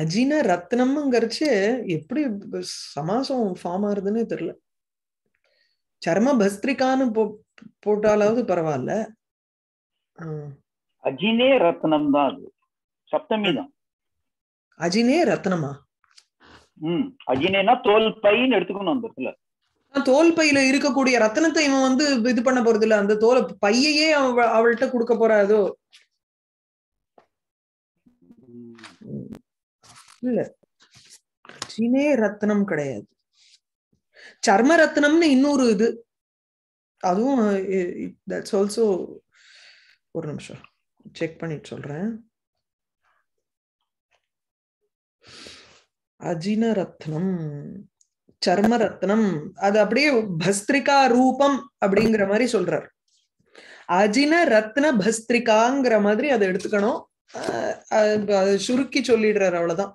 அஜின ரத்னம்ங்கிறச்சு எப்படி சமாசம் ஃபார்ம் ஆகுதுன்னு தெரியல சர்ம பஸ்திரிகான்னு போ போட்டாலாவது பரவாயில்ல அஜினே ரத்னம் தான் அது சப்தமி தான் அஜினே ரத்னமா ம் அஜினேனா தோல் பைன்னு எடுத்துக்கணும் அந்த இடத்துல தோல் பையில இருக்கக்கூடிய ரத்தனத்தை இவன் வந்து இது பண்ண போறது இல்ல அந்த தோல் பையையே அவள்கிட்ட கொடுக்க போறாதோ இல்ல சினே ரத்னம் கிடையாது சர்ம ரத்னம்னு இன்னொரு இது அதுவும் தட்ஸ் ஆல்சோ ஒரு நிமிஷம் செக் பண்ணிட்டு சொல்றேன் அஜின ரத்னம் சர்ம ரத்னம் அது அப்படியே பஸ்திரிகா ரூபம் அப்படிங்கிற மாதிரி சொல்றார் அஜின ரத்ன பஸ்திரிகாங்கிற மாதிரி அதை எடுத்துக்கணும் சுருக்கி சொல்லிடுறாரு அவ்வளவுதான்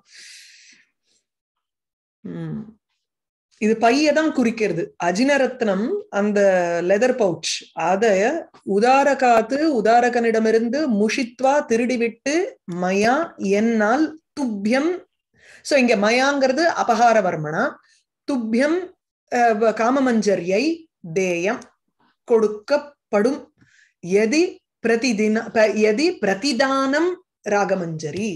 உம் இது பைய தான் குறிக்கிறது அஜினரத்னம் அந்த லெதர் பவுச் அத உதார காத்து உதாரகனிடமிருந்து முஷித்வா திருடிவிட்டு மயா என்னால் துப்பியம் சோ இங்க மயாங்கிறது அபகார வர்மனா துப்பியம் காமமஞ்சரியை தேயம் கொடுக்கப்படும் எதி பிரதிதின எதி பிரதிதானம் ராகமஞ்சரி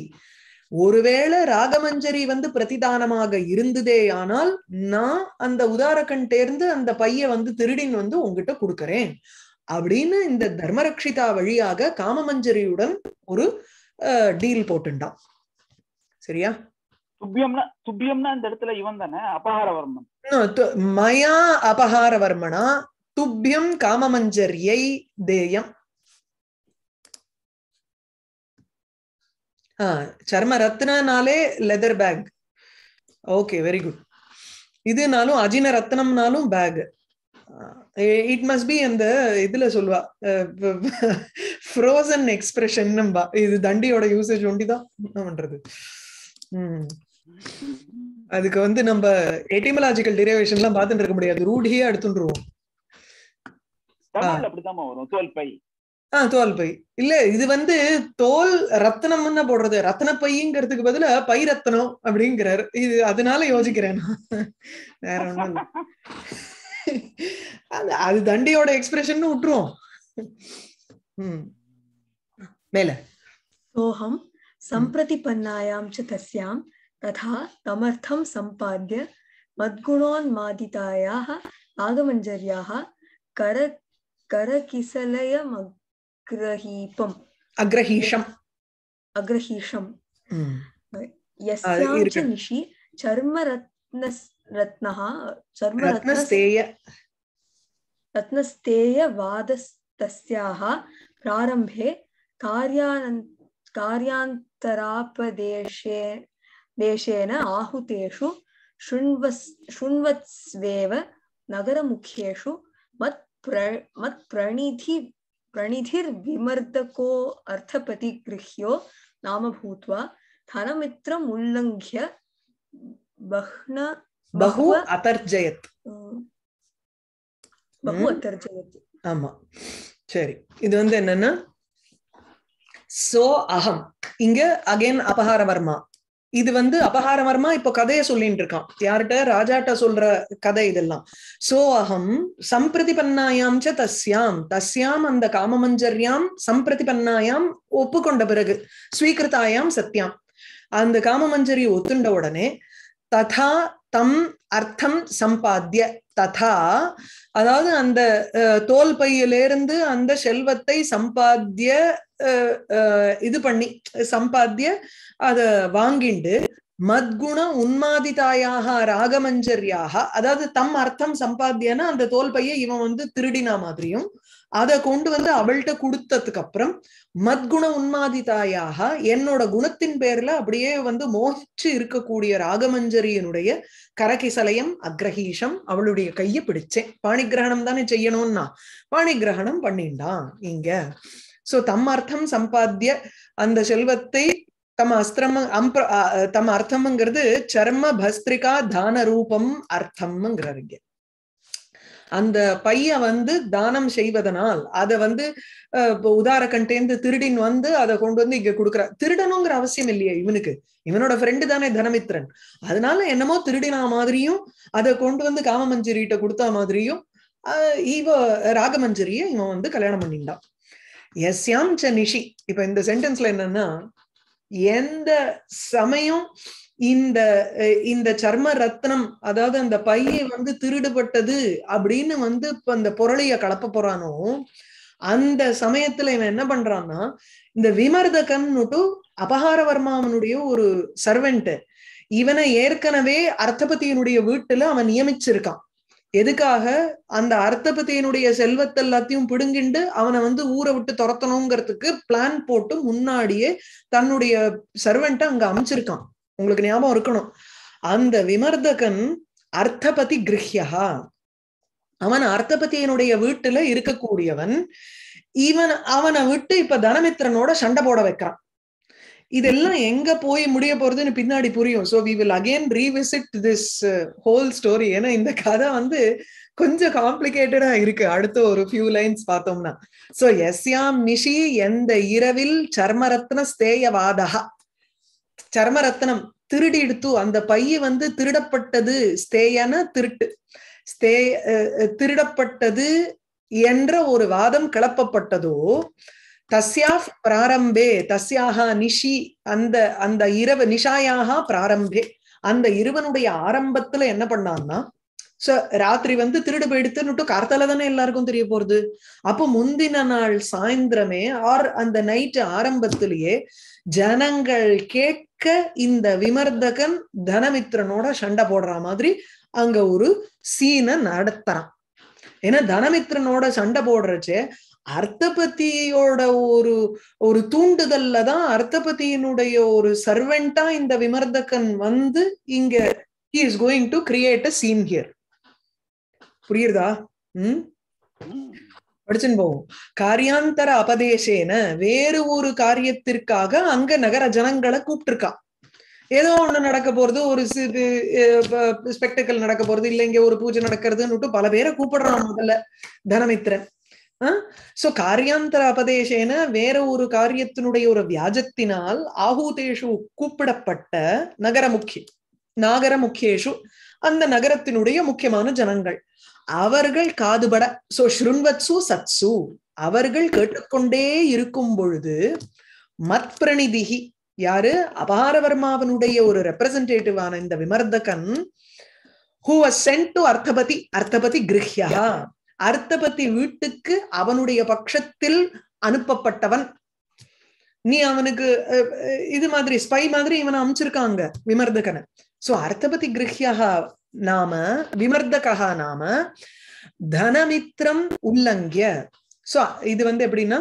ஒருவேளை ராகமஞ்சரி வந்து பிரதிதானமாக இருந்ததே ஆனால் நான் அந்த உதாரக்கண்டேர்ந்து அந்த பைய வந்து திருடின் வந்து உங்ககிட்ட கொடுக்கறேன் அப்படின்னு இந்த தர்மரக்ஷிதா வழியாக காமமஞ்சரியுடன் ஒரு டீல் போட்டுண்டான் சரியா துப்பியம்னா துப்பியம்னா இந்த இடத்துல இவன் தானே அபஹாரவர்மன் மயா அபஹாரவர்மனா துப்பியம் காமமஞ்சரியை தேயம் சர்ம ரத்னாலே leather bag okay very good இதுனாலும் அஜின ரத்னம்னாலும் பேக் இட் மஸ்ட் பி அந்த இதுல சொல்லுவா ஃப்ரோசன் எக்ஸ்பிரஷன் இது தண்டியோட யூசேஜ் ஒண்டிதான் என்ன பண்றது ம் அதுக்கு வந்து நம்ம எட்டிமலாஜிக்கல் டெரிவேஷன் எல்லாம் பார்த்துட்டு இருக்க முடியாது ரூடியே எடுத்துருவோம் வரும் தோல் பை ஆஹ் தோல் பை இல்ல இது வந்து தோல் என்ன போடுறது ரத்தன பைங்கிறதுக்கு பதில பை ரத்தனம் அப்படிங்கிறாரு இது அதனால யோசிக்கிறேன் வேற ஒண்ணும் அது தண்டியோட எக்ஸ்பிரஷன் விட்டுருவோம் மேல சோகம் சம்பிரதி பன்னாயாம் ச तथा तमर्थं संपाद्य मद्गुणोन्मादितायाः आगमञ्जर्याः कर निशि चर्मरत्न रत्नः चर्मरत्नस्तेय प्रारम्भे कार्यान कार्यान्तरापदेशे देशेन आहुतेषु नगर शृण्वस् मत् नगरमुख्येषु मत्प्र मत्प्रणिधि प्रणिधिर्विमर्दको अर्थप्रतिगृह्यो नाम भूत्वा धनमित्रम् उल्लङ्घ्य बह्न बहु अतर्जयत् बहु हम्म? अतर्जयत् ஆமா சரி இது வந்து என்னன்னா சோ அகம் இங்க அகைன் அபகார இது வந்து அபகாரமரமா இப்போ கதையை சொல்லிட்டு இருக்கான் யார்கிட்ட ராஜாட்ட சொல்ற கதை இதெல்லாம் சோ அகம் சம்பிரதி பன்னாயாம் ச தஸ்யாம் தஸ்யாம் அந்த காமமஞ்சர்யாம் சம்பிரதி பன்னாயாம் ஒப்புக்கொண்ட பிறகு ஸ்வீகிருத்தாயாம் சத்யாம் அந்த காமமஞ்சரி ஒத்துண்ட உடனே ததா தம் அர்த்தம் சம்பாத்திய ததா அதாவது அந்த தோல் பையிலிருந்து அந்த செல்வத்தை சம்பாத்திய இது பண்ணி சம்பாத்திய அத வாங்கிண்டு மத்குண உன்மாதிதாயாக ராகமஞ்சரியாக அதாவது தம் அர்த்தம் சம்பாத்தியன்னா அந்த தோல் பையை இவன் வந்து திருடினா மாதிரியும் அதை கொண்டு வந்து அவள்கிட்ட கொடுத்ததுக்கு அப்புறம் மத்குண உன்மாதிதாயாக என்னோட குணத்தின் பேர்ல அப்படியே வந்து மோகிச்சு இருக்கக்கூடிய ராகமஞ்சரியனுடைய கரகிசலயம் அக்ரஹீஷம் அவளுடைய கையை பிடிச்சேன் பாணிகிரகணம் தானே செய்யணும்னா பாணிகிரகணம் பண்ணிண்டான் இங்க சோ தம் அர்த்தம் சம்பாத்திய அந்த செல்வத்தை தம் அஸ்திரம் அம்ப தம் அர்த்தம்ங்கிறது சர்ம பஸ்திரிகா தான ரூபம் அர்த்தம்ங்கிறாருங்க அந்த பைய வந்து தானம் செய்வதனால் அதை வந்து உதார கண்டேந்து திருடின் வந்து அதை கொண்டு வந்து இங்க கொடுக்குற திருடணுங்கிற அவசியம் இல்லையே இவனுக்கு இவனோட ஃப்ரெண்டு தானே தனமித்திரன் அதனால என்னமோ திருடினா மாதிரியும் அதை கொண்டு வந்து காமமஞ்சரிட்ட கொடுத்த மாதிரியும் இவ ராகமஞ்சரிய இவன் வந்து கல்யாணம் பண்ணிட்டான் எஸ்யாம் ச நிஷி இப்ப இந்த சென்டென்ஸ்ல என்னன்னா எந்த சமயம் இந்த இந்த சர்ம ரத்னம் அதாவது அந்த பையை வந்து திருடுபட்டது அப்படின்னு வந்து இப்ப அந்த பொருளைய கலப்ப போறானோ அந்த சமயத்துல இவன் என்ன பண்றான்னா இந்த விமர்தகன்னுட்டு அபகாரவர்மாவனுடைய ஒரு சர்வெண்ட் இவனை ஏற்கனவே அர்த்தபதியினுடைய வீட்டுல அவன் நியமிச்சிருக்கான் எதுக்காக அந்த அர்த்தபதியினுடைய செல்வத்தை எல்லாத்தையும் பிடுங்கிண்டு அவனை வந்து ஊரை விட்டு துரத்தணுங்கிறதுக்கு பிளான் போட்டு முன்னாடியே தன்னுடைய சர்வெண்ட்டை அங்க அமைச்சிருக்கான் உங்களுக்கு ஞாபகம் இருக்கணும் அந்த விமர்தகன் அர்த்தபதி கிரஹ்யா அவன் அர்த்தபதியனுடைய வீட்டுல இருக்கக்கூடியவன் இவன் அவனை விட்டு இப்ப தனமித்திரனோட சண்டை போட வைக்கிறான் இதெல்லாம் எங்க போய் முடிய போறதுன்னு பின்னாடி புரியும் so we will again revisit this whole story ஏன்னா இந்த கதை வந்து கொஞ்சம் காம்ப்ளிகேட்டடா இருக்கு அடுத்த ஒரு ஃபியூ லைன்ஸ் பார்த்தோம்னா சோ எஸ்யாம் மிஷி எந்த இரவில் சர்மரத்ன ஸ்தேயவாதா சர்ம ரத்னம் திருடி அந்த பைய வந்து திருடப்பட்டது ஸ்தேயான திருட்டு ஸ்தே திருடப்பட்டது என்ற ஒரு வாதம் கிளப்பப்பட்டதோ தஸ்யா பிராரம்பே தஸ்யாக நிஷி அந்த அந்த இரவு நிஷாயாக பிராரம்பே அந்த இருவனுடைய ஆரம்பத்துல என்ன பண்ணான்னா சோ ராத்திரி வந்து திருடு போயிடுத்துன்னு கார்த்தால தானே எல்லாருக்கும் தெரிய போறது அப்போ முந்தின நாள் சாயந்திரமே ஆர் அந்த நைட்டு ஆரம்பத்திலேயே ஜனங்கள் கேட்க இந்த விமர்தகன் தனமித்ரனோட சண்டை போடுற மாதிரி அங்க ஒரு சீனை நடத்துறான் ஏன்னா தனமித்ரனோட சண்டை போடுறச்சே அர்த்தபதியோட ஒரு ஒரு தூண்டுதல்ல தான் அர்த்தபதியினுடைய ஒரு சர்வெண்டா இந்த விமர்தகன் வந்து இங்க he is going to create a scene here புரியுதா உம் படிச்சுன்னு போவோம் காரியாந்தர அபதேசேன வேறு ஒரு காரியத்திற்காக அங்க நகர ஜனங்களை கூப்பிட்டு இருக்கான் ஏதோ ஒண்ணு நடக்க போறது ஒரு சிறு ஸ்பெக்டக்கல் நடக்க போறது இல்ல இங்க ஒரு பூஜை நடக்கிறதுன்னு பல பேரை கூப்பிடுறான் முதல்ல தனமித்திரன் சோ காரியாந்தர அபதேசேன வேற ஒரு காரியத்தினுடைய ஒரு வியாஜத்தினால் ஆகுதேஷு கூப்பிடப்பட்ட நகர முக்கிய நாகர முக்கியேஷு அந்த நகரத்தினுடைய முக்கியமான ஜனங்கள் அவர்கள் காதுபட சோ ஸ்ருண்வத்சு சத்சு அவர்கள் கேட்டுக்கொண்டே இருக்கும் பொழுது பிரணிதிகி யாரு அபாரவர்மாவனுடைய ஒரு ரெப்ரசன்டேட்டிவான இந்த விமர்தகன் ஹூ வாஸ் சென்ட் டு அர்த்தபதி அர்த்தபதி கிரஹ்யா அர்த்தபதி வீட்டுக்கு அவனுடைய பட்சத்தில் அனுப்பப்பட்டவன் நீ அவனுக்கு இது மாதிரி ஸ்பை மாதிரி இவனை அமைச்சிருக்காங்க விமர்தகனை சோ அர்த்தபதி கிரஹ்யா நாம விமர்தகா நாம தனமித்திரம் உள்ளங்கிய சோ இது வந்து எப்படின்னா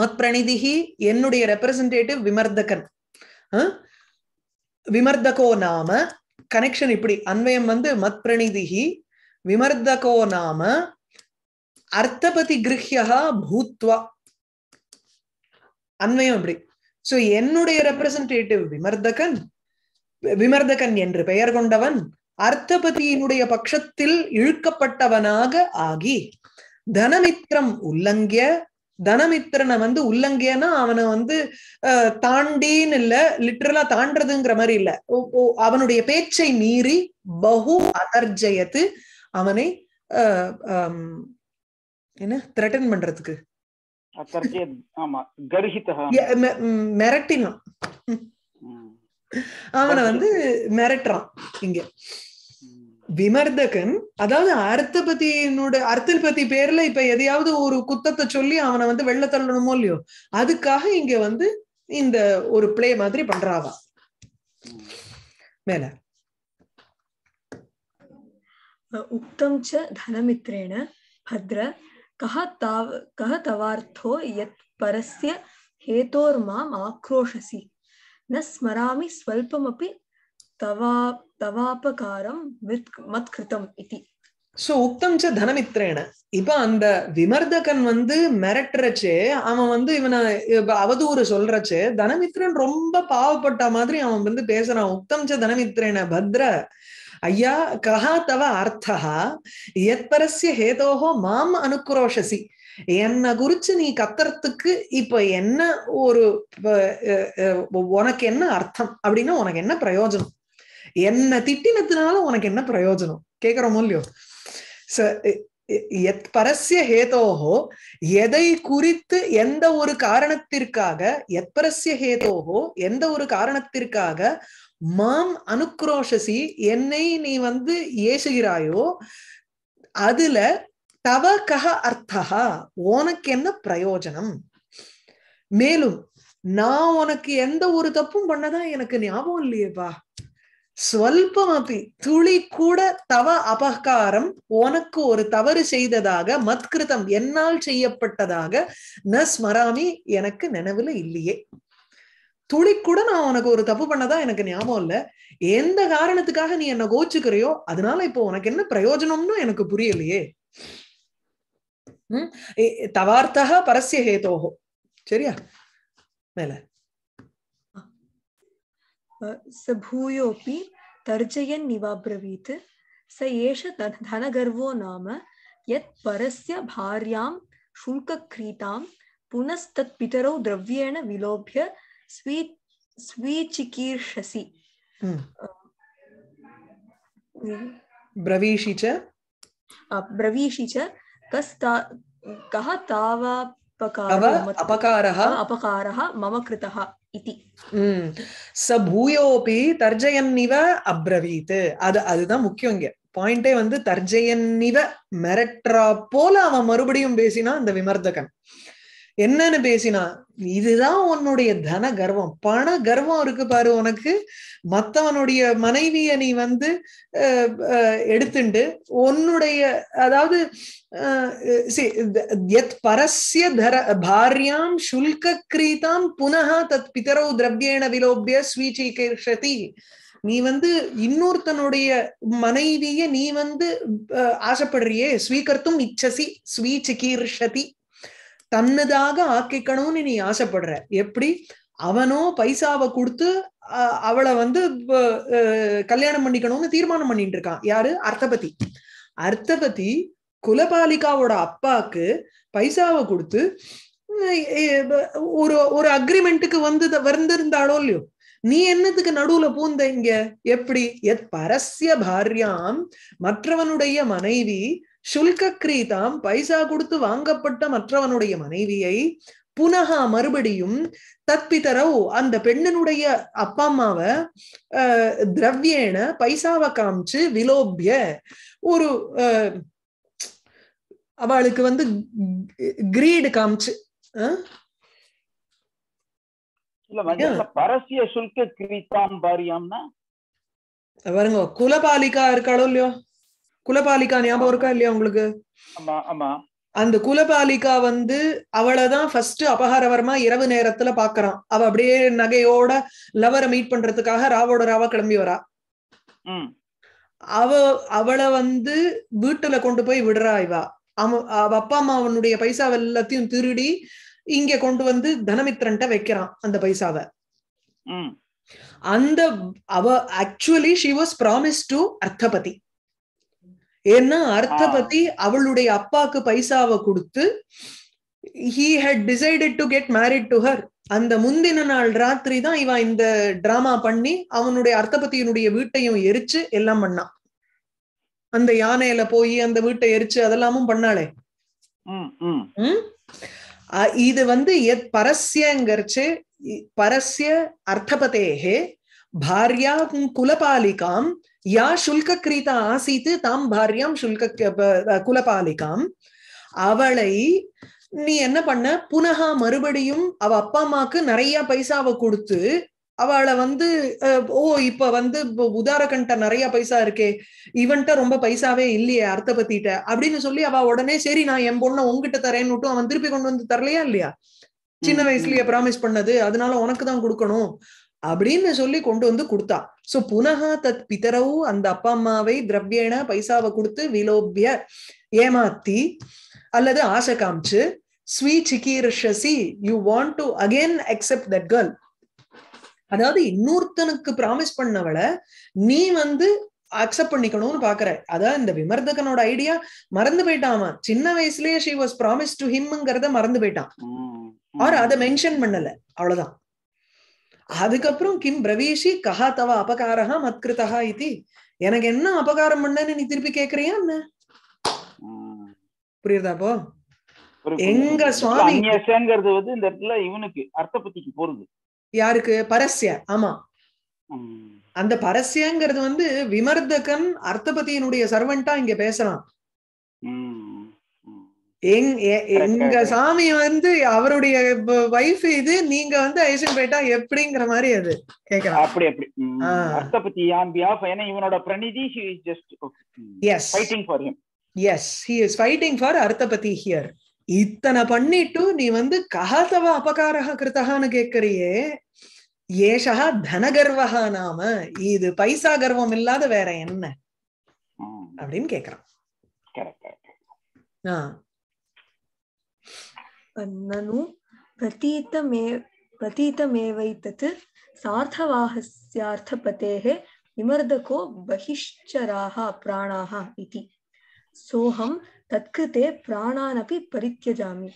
மத் பிரணிதிகி என்னுடைய ரெப்ரசன்டேட்டிவ் விமர்தகன் விமர்தகோ நாம கனெக்ஷன் இப்படி அன்வயம் வந்து மத் பிரணிதிகி விமர்தகோ நாம அர்த்தபதி கிருஹ்யா பூத்வா அன்வயம் இப்படி சோ என்னுடைய ரெப்ரசன்டேட்டிவ் விமர்தகன் விமர்தகன் என்று பெயர் கொண்டவன் அர்த்தபதியினுடைய பட்சத்தில் இழுக்கப்பட்டவனாக ஆகி தனமித்திரம் உள்ளங்கிய தனமித்திரனை வந்து உள்ளங்கியனா அவனை வந்து தாண்டின்னு இல்ல லிட்டரலா தாண்டதுங்கிற மாதிரி இல்ல அவனுடைய பேச்சை மீறி பகு அதர்ஜயத்து அவனை என்ன த்ரெட்டன் பண்றதுக்கு மிரட்டினான் அவனை வந்து மிரட்டுறான் இங்க விமர்தகன் அதாவது அர்த்தபதியினுடைய அர்த்தன் பத்தி பேர்ல இப்ப எதையாவது ஒரு குத்தத்தை சொல்லி அவனை வந்து வெள்ள தள்ளணுமோ இல்லையோ அதுக்காக இங்க வந்து இந்த ஒரு பிளே மாதிரி பண்றாவா மேல உக்தம் ச தனமித்ரேன பத்ர கஹ தாவ கஹ தவார்த்தோ யத் பரஸ்ய ஹேதோர் மாம் ஆக்ரோஷசி न स्मरामि स्वल्पमपि तवा तवापकारं மத்கிருதம் இதி சோ உக்தம் ச தனமித்ரேன இப்ப அந்த விமர்தகன் வந்து மிரட்டுறச்சே அவன் வந்து இவனை அவதூறு சொல்றச்சே தனமித்ரன் ரொம்ப பாவப்பட்ட மாதிரி அவன் வந்து பேசுறான் உக்தம் ச தனமித்ரேன பத்ர ஐயா கஹா தவ அர்த்தஹா எத்பரஸ்ய ஹேதோஹோ மாம் அனுக்ரோஷசி என்னை குறிச்சு நீ கத்துறதுக்கு இப்ப என்ன ஒரு உனக்கு என்ன அர்த்தம் அப்படின்னா உனக்கு என்ன பிரயோஜனம் என்ன திட்டினத்தினால உனக்கு என்ன பிரயோஜனம் கேக்குறோமோ இல்லையோ எத் பரஸ்ய ஹேதோஹோ எதை குறித்து எந்த ஒரு காரணத்திற்காக எத் பரஸ்ய ஹேதோஹோ எந்த ஒரு காரணத்திற்காக மாம் அனுக்ரோஷசி என்னை நீ வந்து ஏசுகிறாயோ அதுல தவ கஹ அர்த்தா உனக்கு என்ன பிரயோஜனம் மேலும் நான் உனக்கு எந்த ஒரு தப்பும் பண்ணதா எனக்கு ஞாபகம் இல்லையேப்பா ஸ்வல்பமபி துளி கூட தவ அபகாரம் உனக்கு ஒரு தவறு செய்ததாக மத்கிருதம் என்னால் செய்யப்பட்டதாக ந ஸ்மராமி எனக்கு நினைவுல இல்லையே துளி கூட நான் உனக்கு ஒரு தப்பு பண்ணதா எனக்கு ஞாபகம் இல்ல எந்த காரணத்துக்காக நீ என்ன கோச்சுக்கிறியோ அதனால இப்போ உனக்கு என்ன பிரயோஜனம்னு எனக்கு புரியலையே तवार्थः परस्य हेतोः சரியா मेले स भूयोऽपि तर्जयन् निवाब्रवीत् स एष धनगर्वो नाम यत् परस्य भार्यां शुल्कक्रीतां पुनस्तत्पितरौ द्रव्येण विलोभ्य स्वी स्वीचिकीर्षसि ब्रवीषि च ब्रवीषि च मम कृतः அதுதான் பாயிண்டே வந்து மெரட்ரா போல அவன் மறுபடியும் பேசினா அந்த விமர்தகன் என்னன்னு பேசினா இதுதான் உன்னுடைய தன கர்வம் பண கர்வம் இருக்கு பாரு உனக்கு மத்தவனுடைய மனைவிய நீ வந்து எடுத்துண்டு உன்னுடைய அதாவது எத் பரஸ்ய தர பாரியாம் சுல்க கிரீதாம் புனகா தத் பிதரவு திரவியேன விலோபிய ஸ்வீச்சீகர்ஷதி நீ வந்து இன்னொருத்தனுடைய மனைவிய நீ வந்து ஆசைப்படுறியே ஸ்வீகர்த்தும் இச்சசி ஸ்வீச்சிகீர்ஷதி தன்னதாக ஆக்கிக்கணும்னு நீ ஆசைப்படுற எப்படி அவனோ பைசாவை கொடுத்து அவளை வந்து கல்யாணம் பண்ணிக்கணும்னு தீர்மானம் பண்ணிட்டு இருக்கான் யாரு அர்த்தபதி அர்த்தபதி குலபாலிகாவோட அப்பாக்கு பைசாவை கொடுத்து ஒரு ஒரு அக்ரிமெண்ட்டுக்கு வந்து வந்திருந்தாளோ இல்லையோ நீ என்னத்துக்கு நடுவுல பூந்த இங்க எப்படி எத் பரஸ்ய பாரியாம் மற்றவனுடைய மனைவி சுல்க கிரீதாம் பைசா கொடுத்து வாங்கப்பட்ட மற்றவனுடைய மனைவியை புனகா மறுபடியும் தத்பிதரோ அந்த பெண்ணனுடைய அப்பா அம்மாவை திரவியேன பைசாவை காமிச்சு விலோபிய ஒரு அவளுக்கு வந்து கிரீடு காமிச்சு பரசிய சுல்க கிரீதாம் பாரியாம்னா வருங்க குலபாலிகா இருக்காளோ இல்லையோ குலபாலிகா ஞாபகம் இருக்கா இல்லையா உங்களுக்கு அந்த குலபாலிகா வந்து அவளைதான் ஃபர்ஸ்ட் அபகாரவரமா இரவு நேரத்துல பாக்குறான் அவ அப்படியே நகையோட லவரை மீட் பண்றதுக்காக ராவோட ராவா கிளம்பி வரா அவ அவளை வந்து வீட்டுல கொண்டு போய் விடுறா இவா அவ அப்பா அம்மா அவனுடைய பைசா எல்லாத்தையும் திருடி இங்க கொண்டு வந்து தனமித்ரன்ட்ட வைக்கிறான் அந்த பைசாவை அந்த அவ actually she was promise to அர்த்தபதி ஏன்னா அர்த்தபதி அவளுடைய அப்பாக்கு பைசாவை கொடுத்து he had decided to get married to her அந்த முந்தின நாள் ராத்திரி தான் இவன் இந்த டிராமா பண்ணி அவனுடைய அர்த்தபதியினுடைய வீட்டையும் எரிச்சு எல்லாம் பண்ணான் அந்த யானையில போய் அந்த வீட்டை எரிச்சு அதெல்லாமும் பண்ணாளே இது வந்து எத் பரஸ்யங்கரிச்சு பரஸ்ய அர்த்தபதேகே பாரியா குலபாலிகாம் या கிரீதா ஆசீத்து தாம் பாரியாம் சுல்க குலபாலிகாம் அவளை நீ என்ன பண்ண புனகா மறுபடியும் அவ அப்பா அம்மாக்கு நிறைய பைசாவை கொடுத்து அவளை வந்து ஓ இப்ப வந்து உதாரகண்ட நிறைய பைசா இருக்கே இவன்ட்ட ரொம்ப பைசாவே இல்லையே பத்திட்ட அப்படின்னு சொல்லி அவ உடனே சரி நான் என் பொண்ணை உங்ககிட்ட தரேன்னு அவன் திருப்பி கொண்டு வந்து தரலையா இல்லையா சின்ன வயசுலயே ப்ராமிஸ் பண்ணது அதனால உனக்கு தான் கொடுக்கணும் அப்படின்னு சொல்லி கொண்டு வந்து கொடுத்தா சோ புனகா தத் பிதரவு அந்த அப்பா அம்மாவை திரவியன பைசாவை கொடுத்து விலோபிய ஏமாத்தி அல்லது ஆசை காமிச்சு ஸ்வீ சிக்கீர்ஷசி you want to again accept that girl அதாவது இன்னொருத்தனுக்கு ப்ராமிஸ் பண்ணவளை நீ வந்து அக்செப்ட் பண்ணிக்கணும்னு பாக்குற அதான் இந்த விமர்தகனோட ஐடியா மறந்து போயிட்டாமா சின்ன வயசுலயே ஷி வாஸ் ப்ராமிஸ் டு ஹிம்ங்கிறத மறந்து போயிட்டான் ஆர் அதை மென்ஷன் பண்ணல அவ்வளவுதான் அதுக்கப்புறம் கிம் பிரவீஷி கஹா தவ அபகாரா மத்கிருதா இது எனக்கு என்ன அபகாரம் பண்ணு நீ திருப்பி கேக்குறியா என்ன போ எங்க சுவாமி வந்து இந்த இடத்துல இவனுக்கு அர்த்தபத்திக்கு போறது யாருக்கு பரஸ்ய ஆமா அந்த பரஸ்யங்கிறது வந்து விமர்தகன் அர்த்தபதியினுடைய சர்வெண்டா இங்க பேசலாம் எங் எங்க சாமி வந்து அவருடைய வைஃப் இது நீங்க வந்து ஐஷன் போயிட்டா எப்படிங்கிற மாதிரி அது கேக்குறேன் அப்படி அப்படி அஸ்தபதி ஆன் பிஹாஃப் ஏனா இவனோட பிரணிதி he is just as fighting for him as he is fighting for அர்த்தபதி ஹியர் இத்தனை பண்ணிட்டு நீ வந்து கஹதவ அபகாரக கிருத்தகான்னு கேக்குறியே ஏஷா தனகர்வகா நாம இது பைசா கர்வம் இல்லாத வேற என்ன அப்படின்னு கேக்குறான் கரெக்ட் ஆஹ் ननु प्रतीतमेव प्रतीतमेवैतत् सार्थवाहस्यार्थपतेः विमर्दको बहिश्चराः प्राणाः इति सोऽहं तत्कृते प्राणानपि परित्यजामि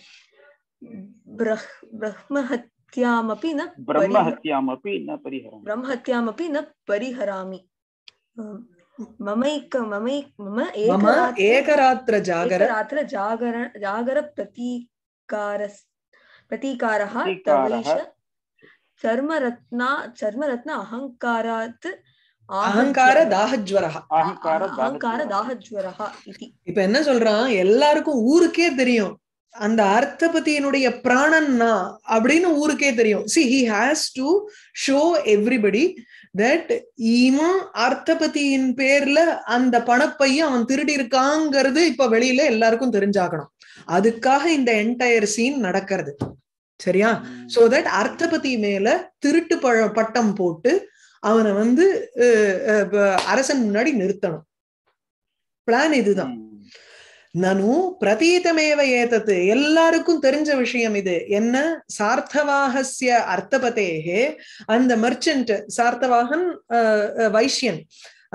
ब्रह, ब्रह्महत्यामपि न ब्रह्महत्यामपि न परिहरामि ब्रह्महत्यामपि न परिहरामि ममैक मम एकरात्र जागर एकरात्र जागर जागरप्रतीक प्रतीकारः तवैष चर्मरत्ना चर्मरत्न अहङ्कारात् அகங்கார தாகஜ்வரா அகங்கார தாகஜ்வரஹா இப்ப என்ன சொல்றான் எல்லாருக்கும் ஊருக்கே தெரியும் அந்த அர்த்தபதியினுடைய பிராணன்னா அப்படின்னு ஊருக்கே தெரியும் see he has to show everybody that இவன் அர்த்தபதியின் பேர்ல அந்த பணப்பைய அவன் திருடி இருக்காங்கிறது இப்ப வெளியில எல்லாருக்கும் தெரிஞ்சாகணும் அதுக்காக இந்த என்டயர் சீன் நடக்கிறது சரியா சோ தட் அர்த்தபதி மேல திருட்டு பழ பட்டம் போட்டு அவனை வந்து அரசன் முன்னாடி நிறுத்தணும் பிளான் இதுதான் நனு பிரதீதமேவ ஏதத்து எல்லாருக்கும் தெரிஞ்ச விஷயம் இது என்ன சார்த்தவாகசிய அர்த்தபதேகே அந்த மர்ச்சன்ட் சார்த்தவாகன் வைஷ்யன்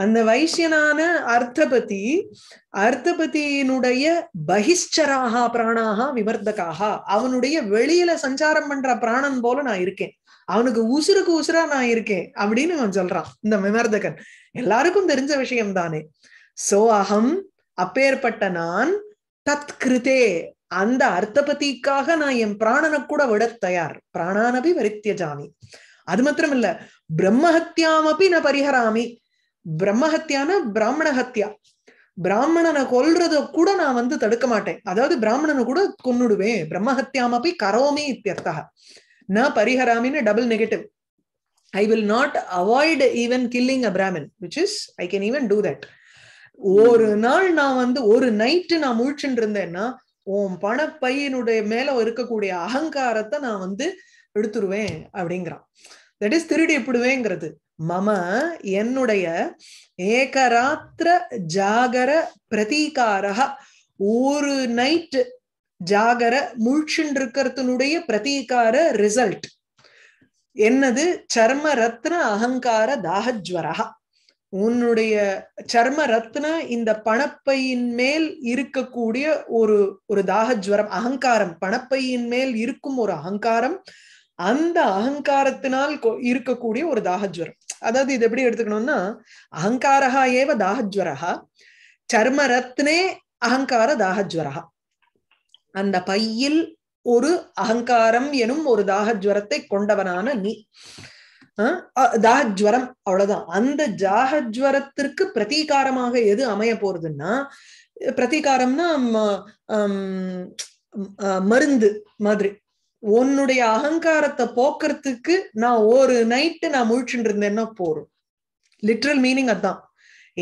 அந்த வைசியனான அர்த்தபதி அர்த்தபதியினுடைய பகிஷ்டராக பிராணாக விமர்த்தகாக அவனுடைய வெளியில சஞ்சாரம் பண்ற பிராணன் போல நான் இருக்கேன் அவனுக்கு உசுருக்கு உசுரா நான் இருக்கேன் அப்படின்னு அவன் சொல்றான் இந்த விமர்தகன் எல்லாருக்கும் தெரிஞ்ச விஷயம் தானே சோ அகம் அப்பேற்பட்ட நான் தத் கிருதே அந்த அர்த்தபதிக்காக நான் என் பிராணனை கூட விட தயார் பிராணானபி வரித்தியஜாமி அது மாத்திரம் இல்ல பிரம்மஹத்தியாமபி நான் பரிஹராமி பிரம்மஹத்தியான பிராமண ஹத்தியா பிராமணனை கொல்றத கூட நான் வந்து தடுக்க மாட்டேன் அதாவது பிராமணனை கூட கொன்னுடுவேன் பிரம்மஹத்தியாமபி கரோமி இத்தியர்த்தக நான் பரிஹராமின்னு double negative I will not avoid even killing a Brahmin which is I can even do that ஒரு நாள் நான் வந்து ஒரு நைட்டு நான் முழிச்சுட்டு இருந்தேன்னா உன் பணப்பையனுடைய மேல இருக்கக்கூடிய அகங்காரத்தை நான் வந்து எடுத்துருவேன் அப்படிங்கிறான் தட் இஸ் திருடி எப்படிவேங்கிறது மம என்னுடைய ஏகராத்திர ஜாகர பிரதீகாரக ஒரு நைட் ஜாகர முழிச்சுன் இருக்கிறதுனுடைய பிரதீகார ரிசல்ட் என்னது சர்ம ரத்ன அகங்கார தாகஜ்வரகா உன்னுடைய சர்ம ரத்ன இந்த பணப்பையின் மேல் இருக்கக்கூடிய ஒரு ஒரு ஜுவரம் அகங்காரம் பணப்பையின் மேல் இருக்கும் ஒரு அகங்காரம் அந்த அகங்காரத்தினால் இருக்கக்கூடிய ஒரு தாகஜ்வரம் அதாவது இது எப்படி எடுத்துக்கணும்னா அகங்காரா ஏவ தாகஜுவரா சர்ம ரத்னே அகங்கார தாகஜுவரா அந்த பையில் ஒரு அகங்காரம் எனும் ஒரு தாகஜ்வரத்தை கொண்டவனான நீ தாகஜ்வரம் அவ்வளவுதான் அந்த ஜாகஜ்வரத்திற்கு பிரதீகாரமாக எது அமைய போறதுன்னா பிரதீகாரம்னா மருந்து மாதிரி உன்னுடைய அகங்காரத்தை போக்குறதுக்கு நான் ஒரு நைட்டு நான் முழிச்சுட்டு இருந்தேன்னா போறோம் லிட்ரல் மீனிங் அதான்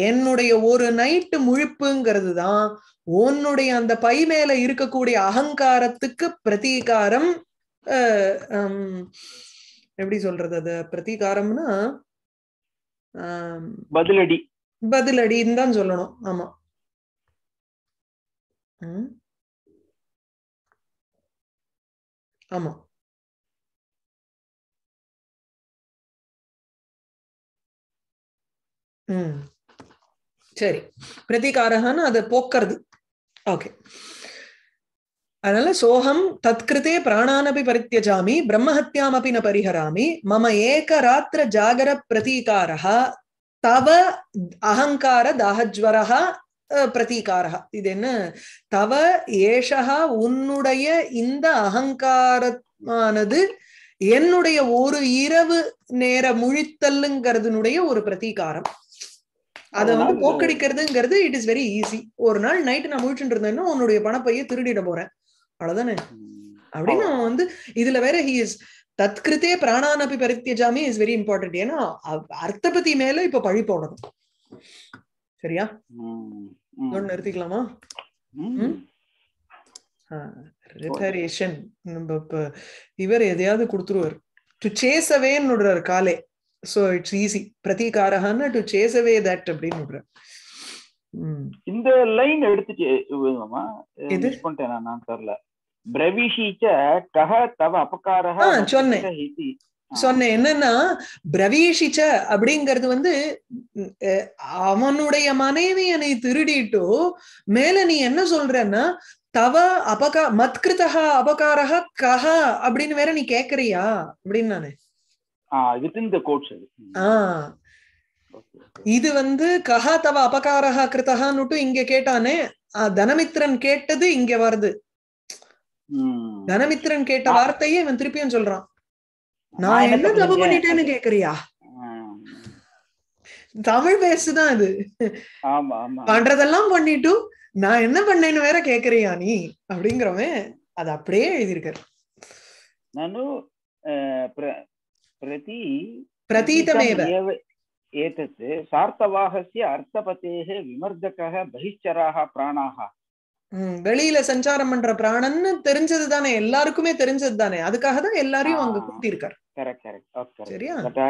என்னுடைய ஒரு நைட்டு முழிப்புங்கிறது தான் உன்னுடைய அந்த பை மேல இருக்கக்கூடிய அகங்காரத்துக்கு பிரதீகாரம் எப்படி சொல்றது அது பிரதீகாரம்னா பதிலடி பதிலடின்னு தான் சொல்லணும் ஆமா ஆமா சரி பிரதிகாரகான்னு அதை போக்குறது ஓகே அதனால சோகம் தத்கிருத்தே பிராணானபி பரித்தியஜாமி பிரம்மஹத்தியாம் அப்படி ந பரிஹராமி மம ஏக ராத்திர ஜாகர பிரதீகாரா தவ அகங்கார தாகஜ்வரா பிரதீகாரா இது என்ன தவ ஏஷா உன்னுடைய இந்த அகங்காரமானது என்னுடைய ஒரு இரவு நேர முழித்தல்லுங்கிறதுனுடைய ஒரு பிரதீகாரம் அதை வந்து போக்கடிக்கிறதுங்கிறது இட் இஸ் வெரி ஈஸி ஒரு நாள் நைட்டு நான் முழிச்சுட்டு இருந்தேன்னா உன்னுடைய பணப்பையை திருடிட போறேன் அவ்வளவுதானே அப்படின்னு அவன் வந்து இதுல வேற ஹி இஸ் தத்கிருத்தே பருத்திய ஜாமி இஸ் வெரி இம்பார்ட்டன்ட் ஏன்னா அர்த்த பத்தி மேல இப்ப பழி போடணும் சரியா நிறுத்திக்கலாமா ரிப்பரேஷன் நம்ம இப்ப இவர் எதையாவது கொடுத்துருவார் டு சேஸ் அவேன்னு விடுறாரு காலே சோ இட்ஸ் ஈஸி பிரதீகாரஹான்னு டு சேஸ் அவே தட் அப்படின்னு விடுறாரு இந்த லைன் எடுத்துட்டு இது பண்ணிட்டேன் நான் தெரியல தவ சொன்னேன் சொன்னேன் என்னன்னா பிரவீஷிச்ச அப்படிங்கிறது வந்து அவனுடைய மனைவியனை திருடிட்டு திருடிட்டோ மேல நீ என்ன சொல்றன்னா தவ அபகா மத்கிருதா அபகாரா கஹ அப்படின்னு வேற நீ கேக்குறியா அப்படின்னு நானு இது வந்து கஹா தவ அபகாரஹா கிருதஹான்னுட்டு இங்க கேட்டானே தனமித்ரன் கேட்டது இங்க வருது தனமித்திரன் கேட்ட வார்த்தையே இவன் திருப்பியும் சொல்றான் நான் என்ன தப்பு பண்ணிட்டேன்னு கேக்குறியா தமிழ் பேசுதான் அது பண்றதெல்லாம் பண்ணிட்டு நான் என்ன பண்ணேன்னு வேற கேக்குறியா நீ அப்படிங்கிறவன் அது அப்படியே எழுதியிருக்காரு నన్ను ప్రతి ప్రతీతమేవ ఏతత్ సార్థవాహస్య అర్థపతేః విమర్దకः బహిశ్చరాः வெளியில சஞ்சாரம் பண்ற பிராணன்னு தெரிஞ்சது தானே எல்லாருக்குமே தெரிஞ்சது தானே அதுக்காக தான் எல்லாரையும் அங்க கூட்டியிருக்காரு சரியா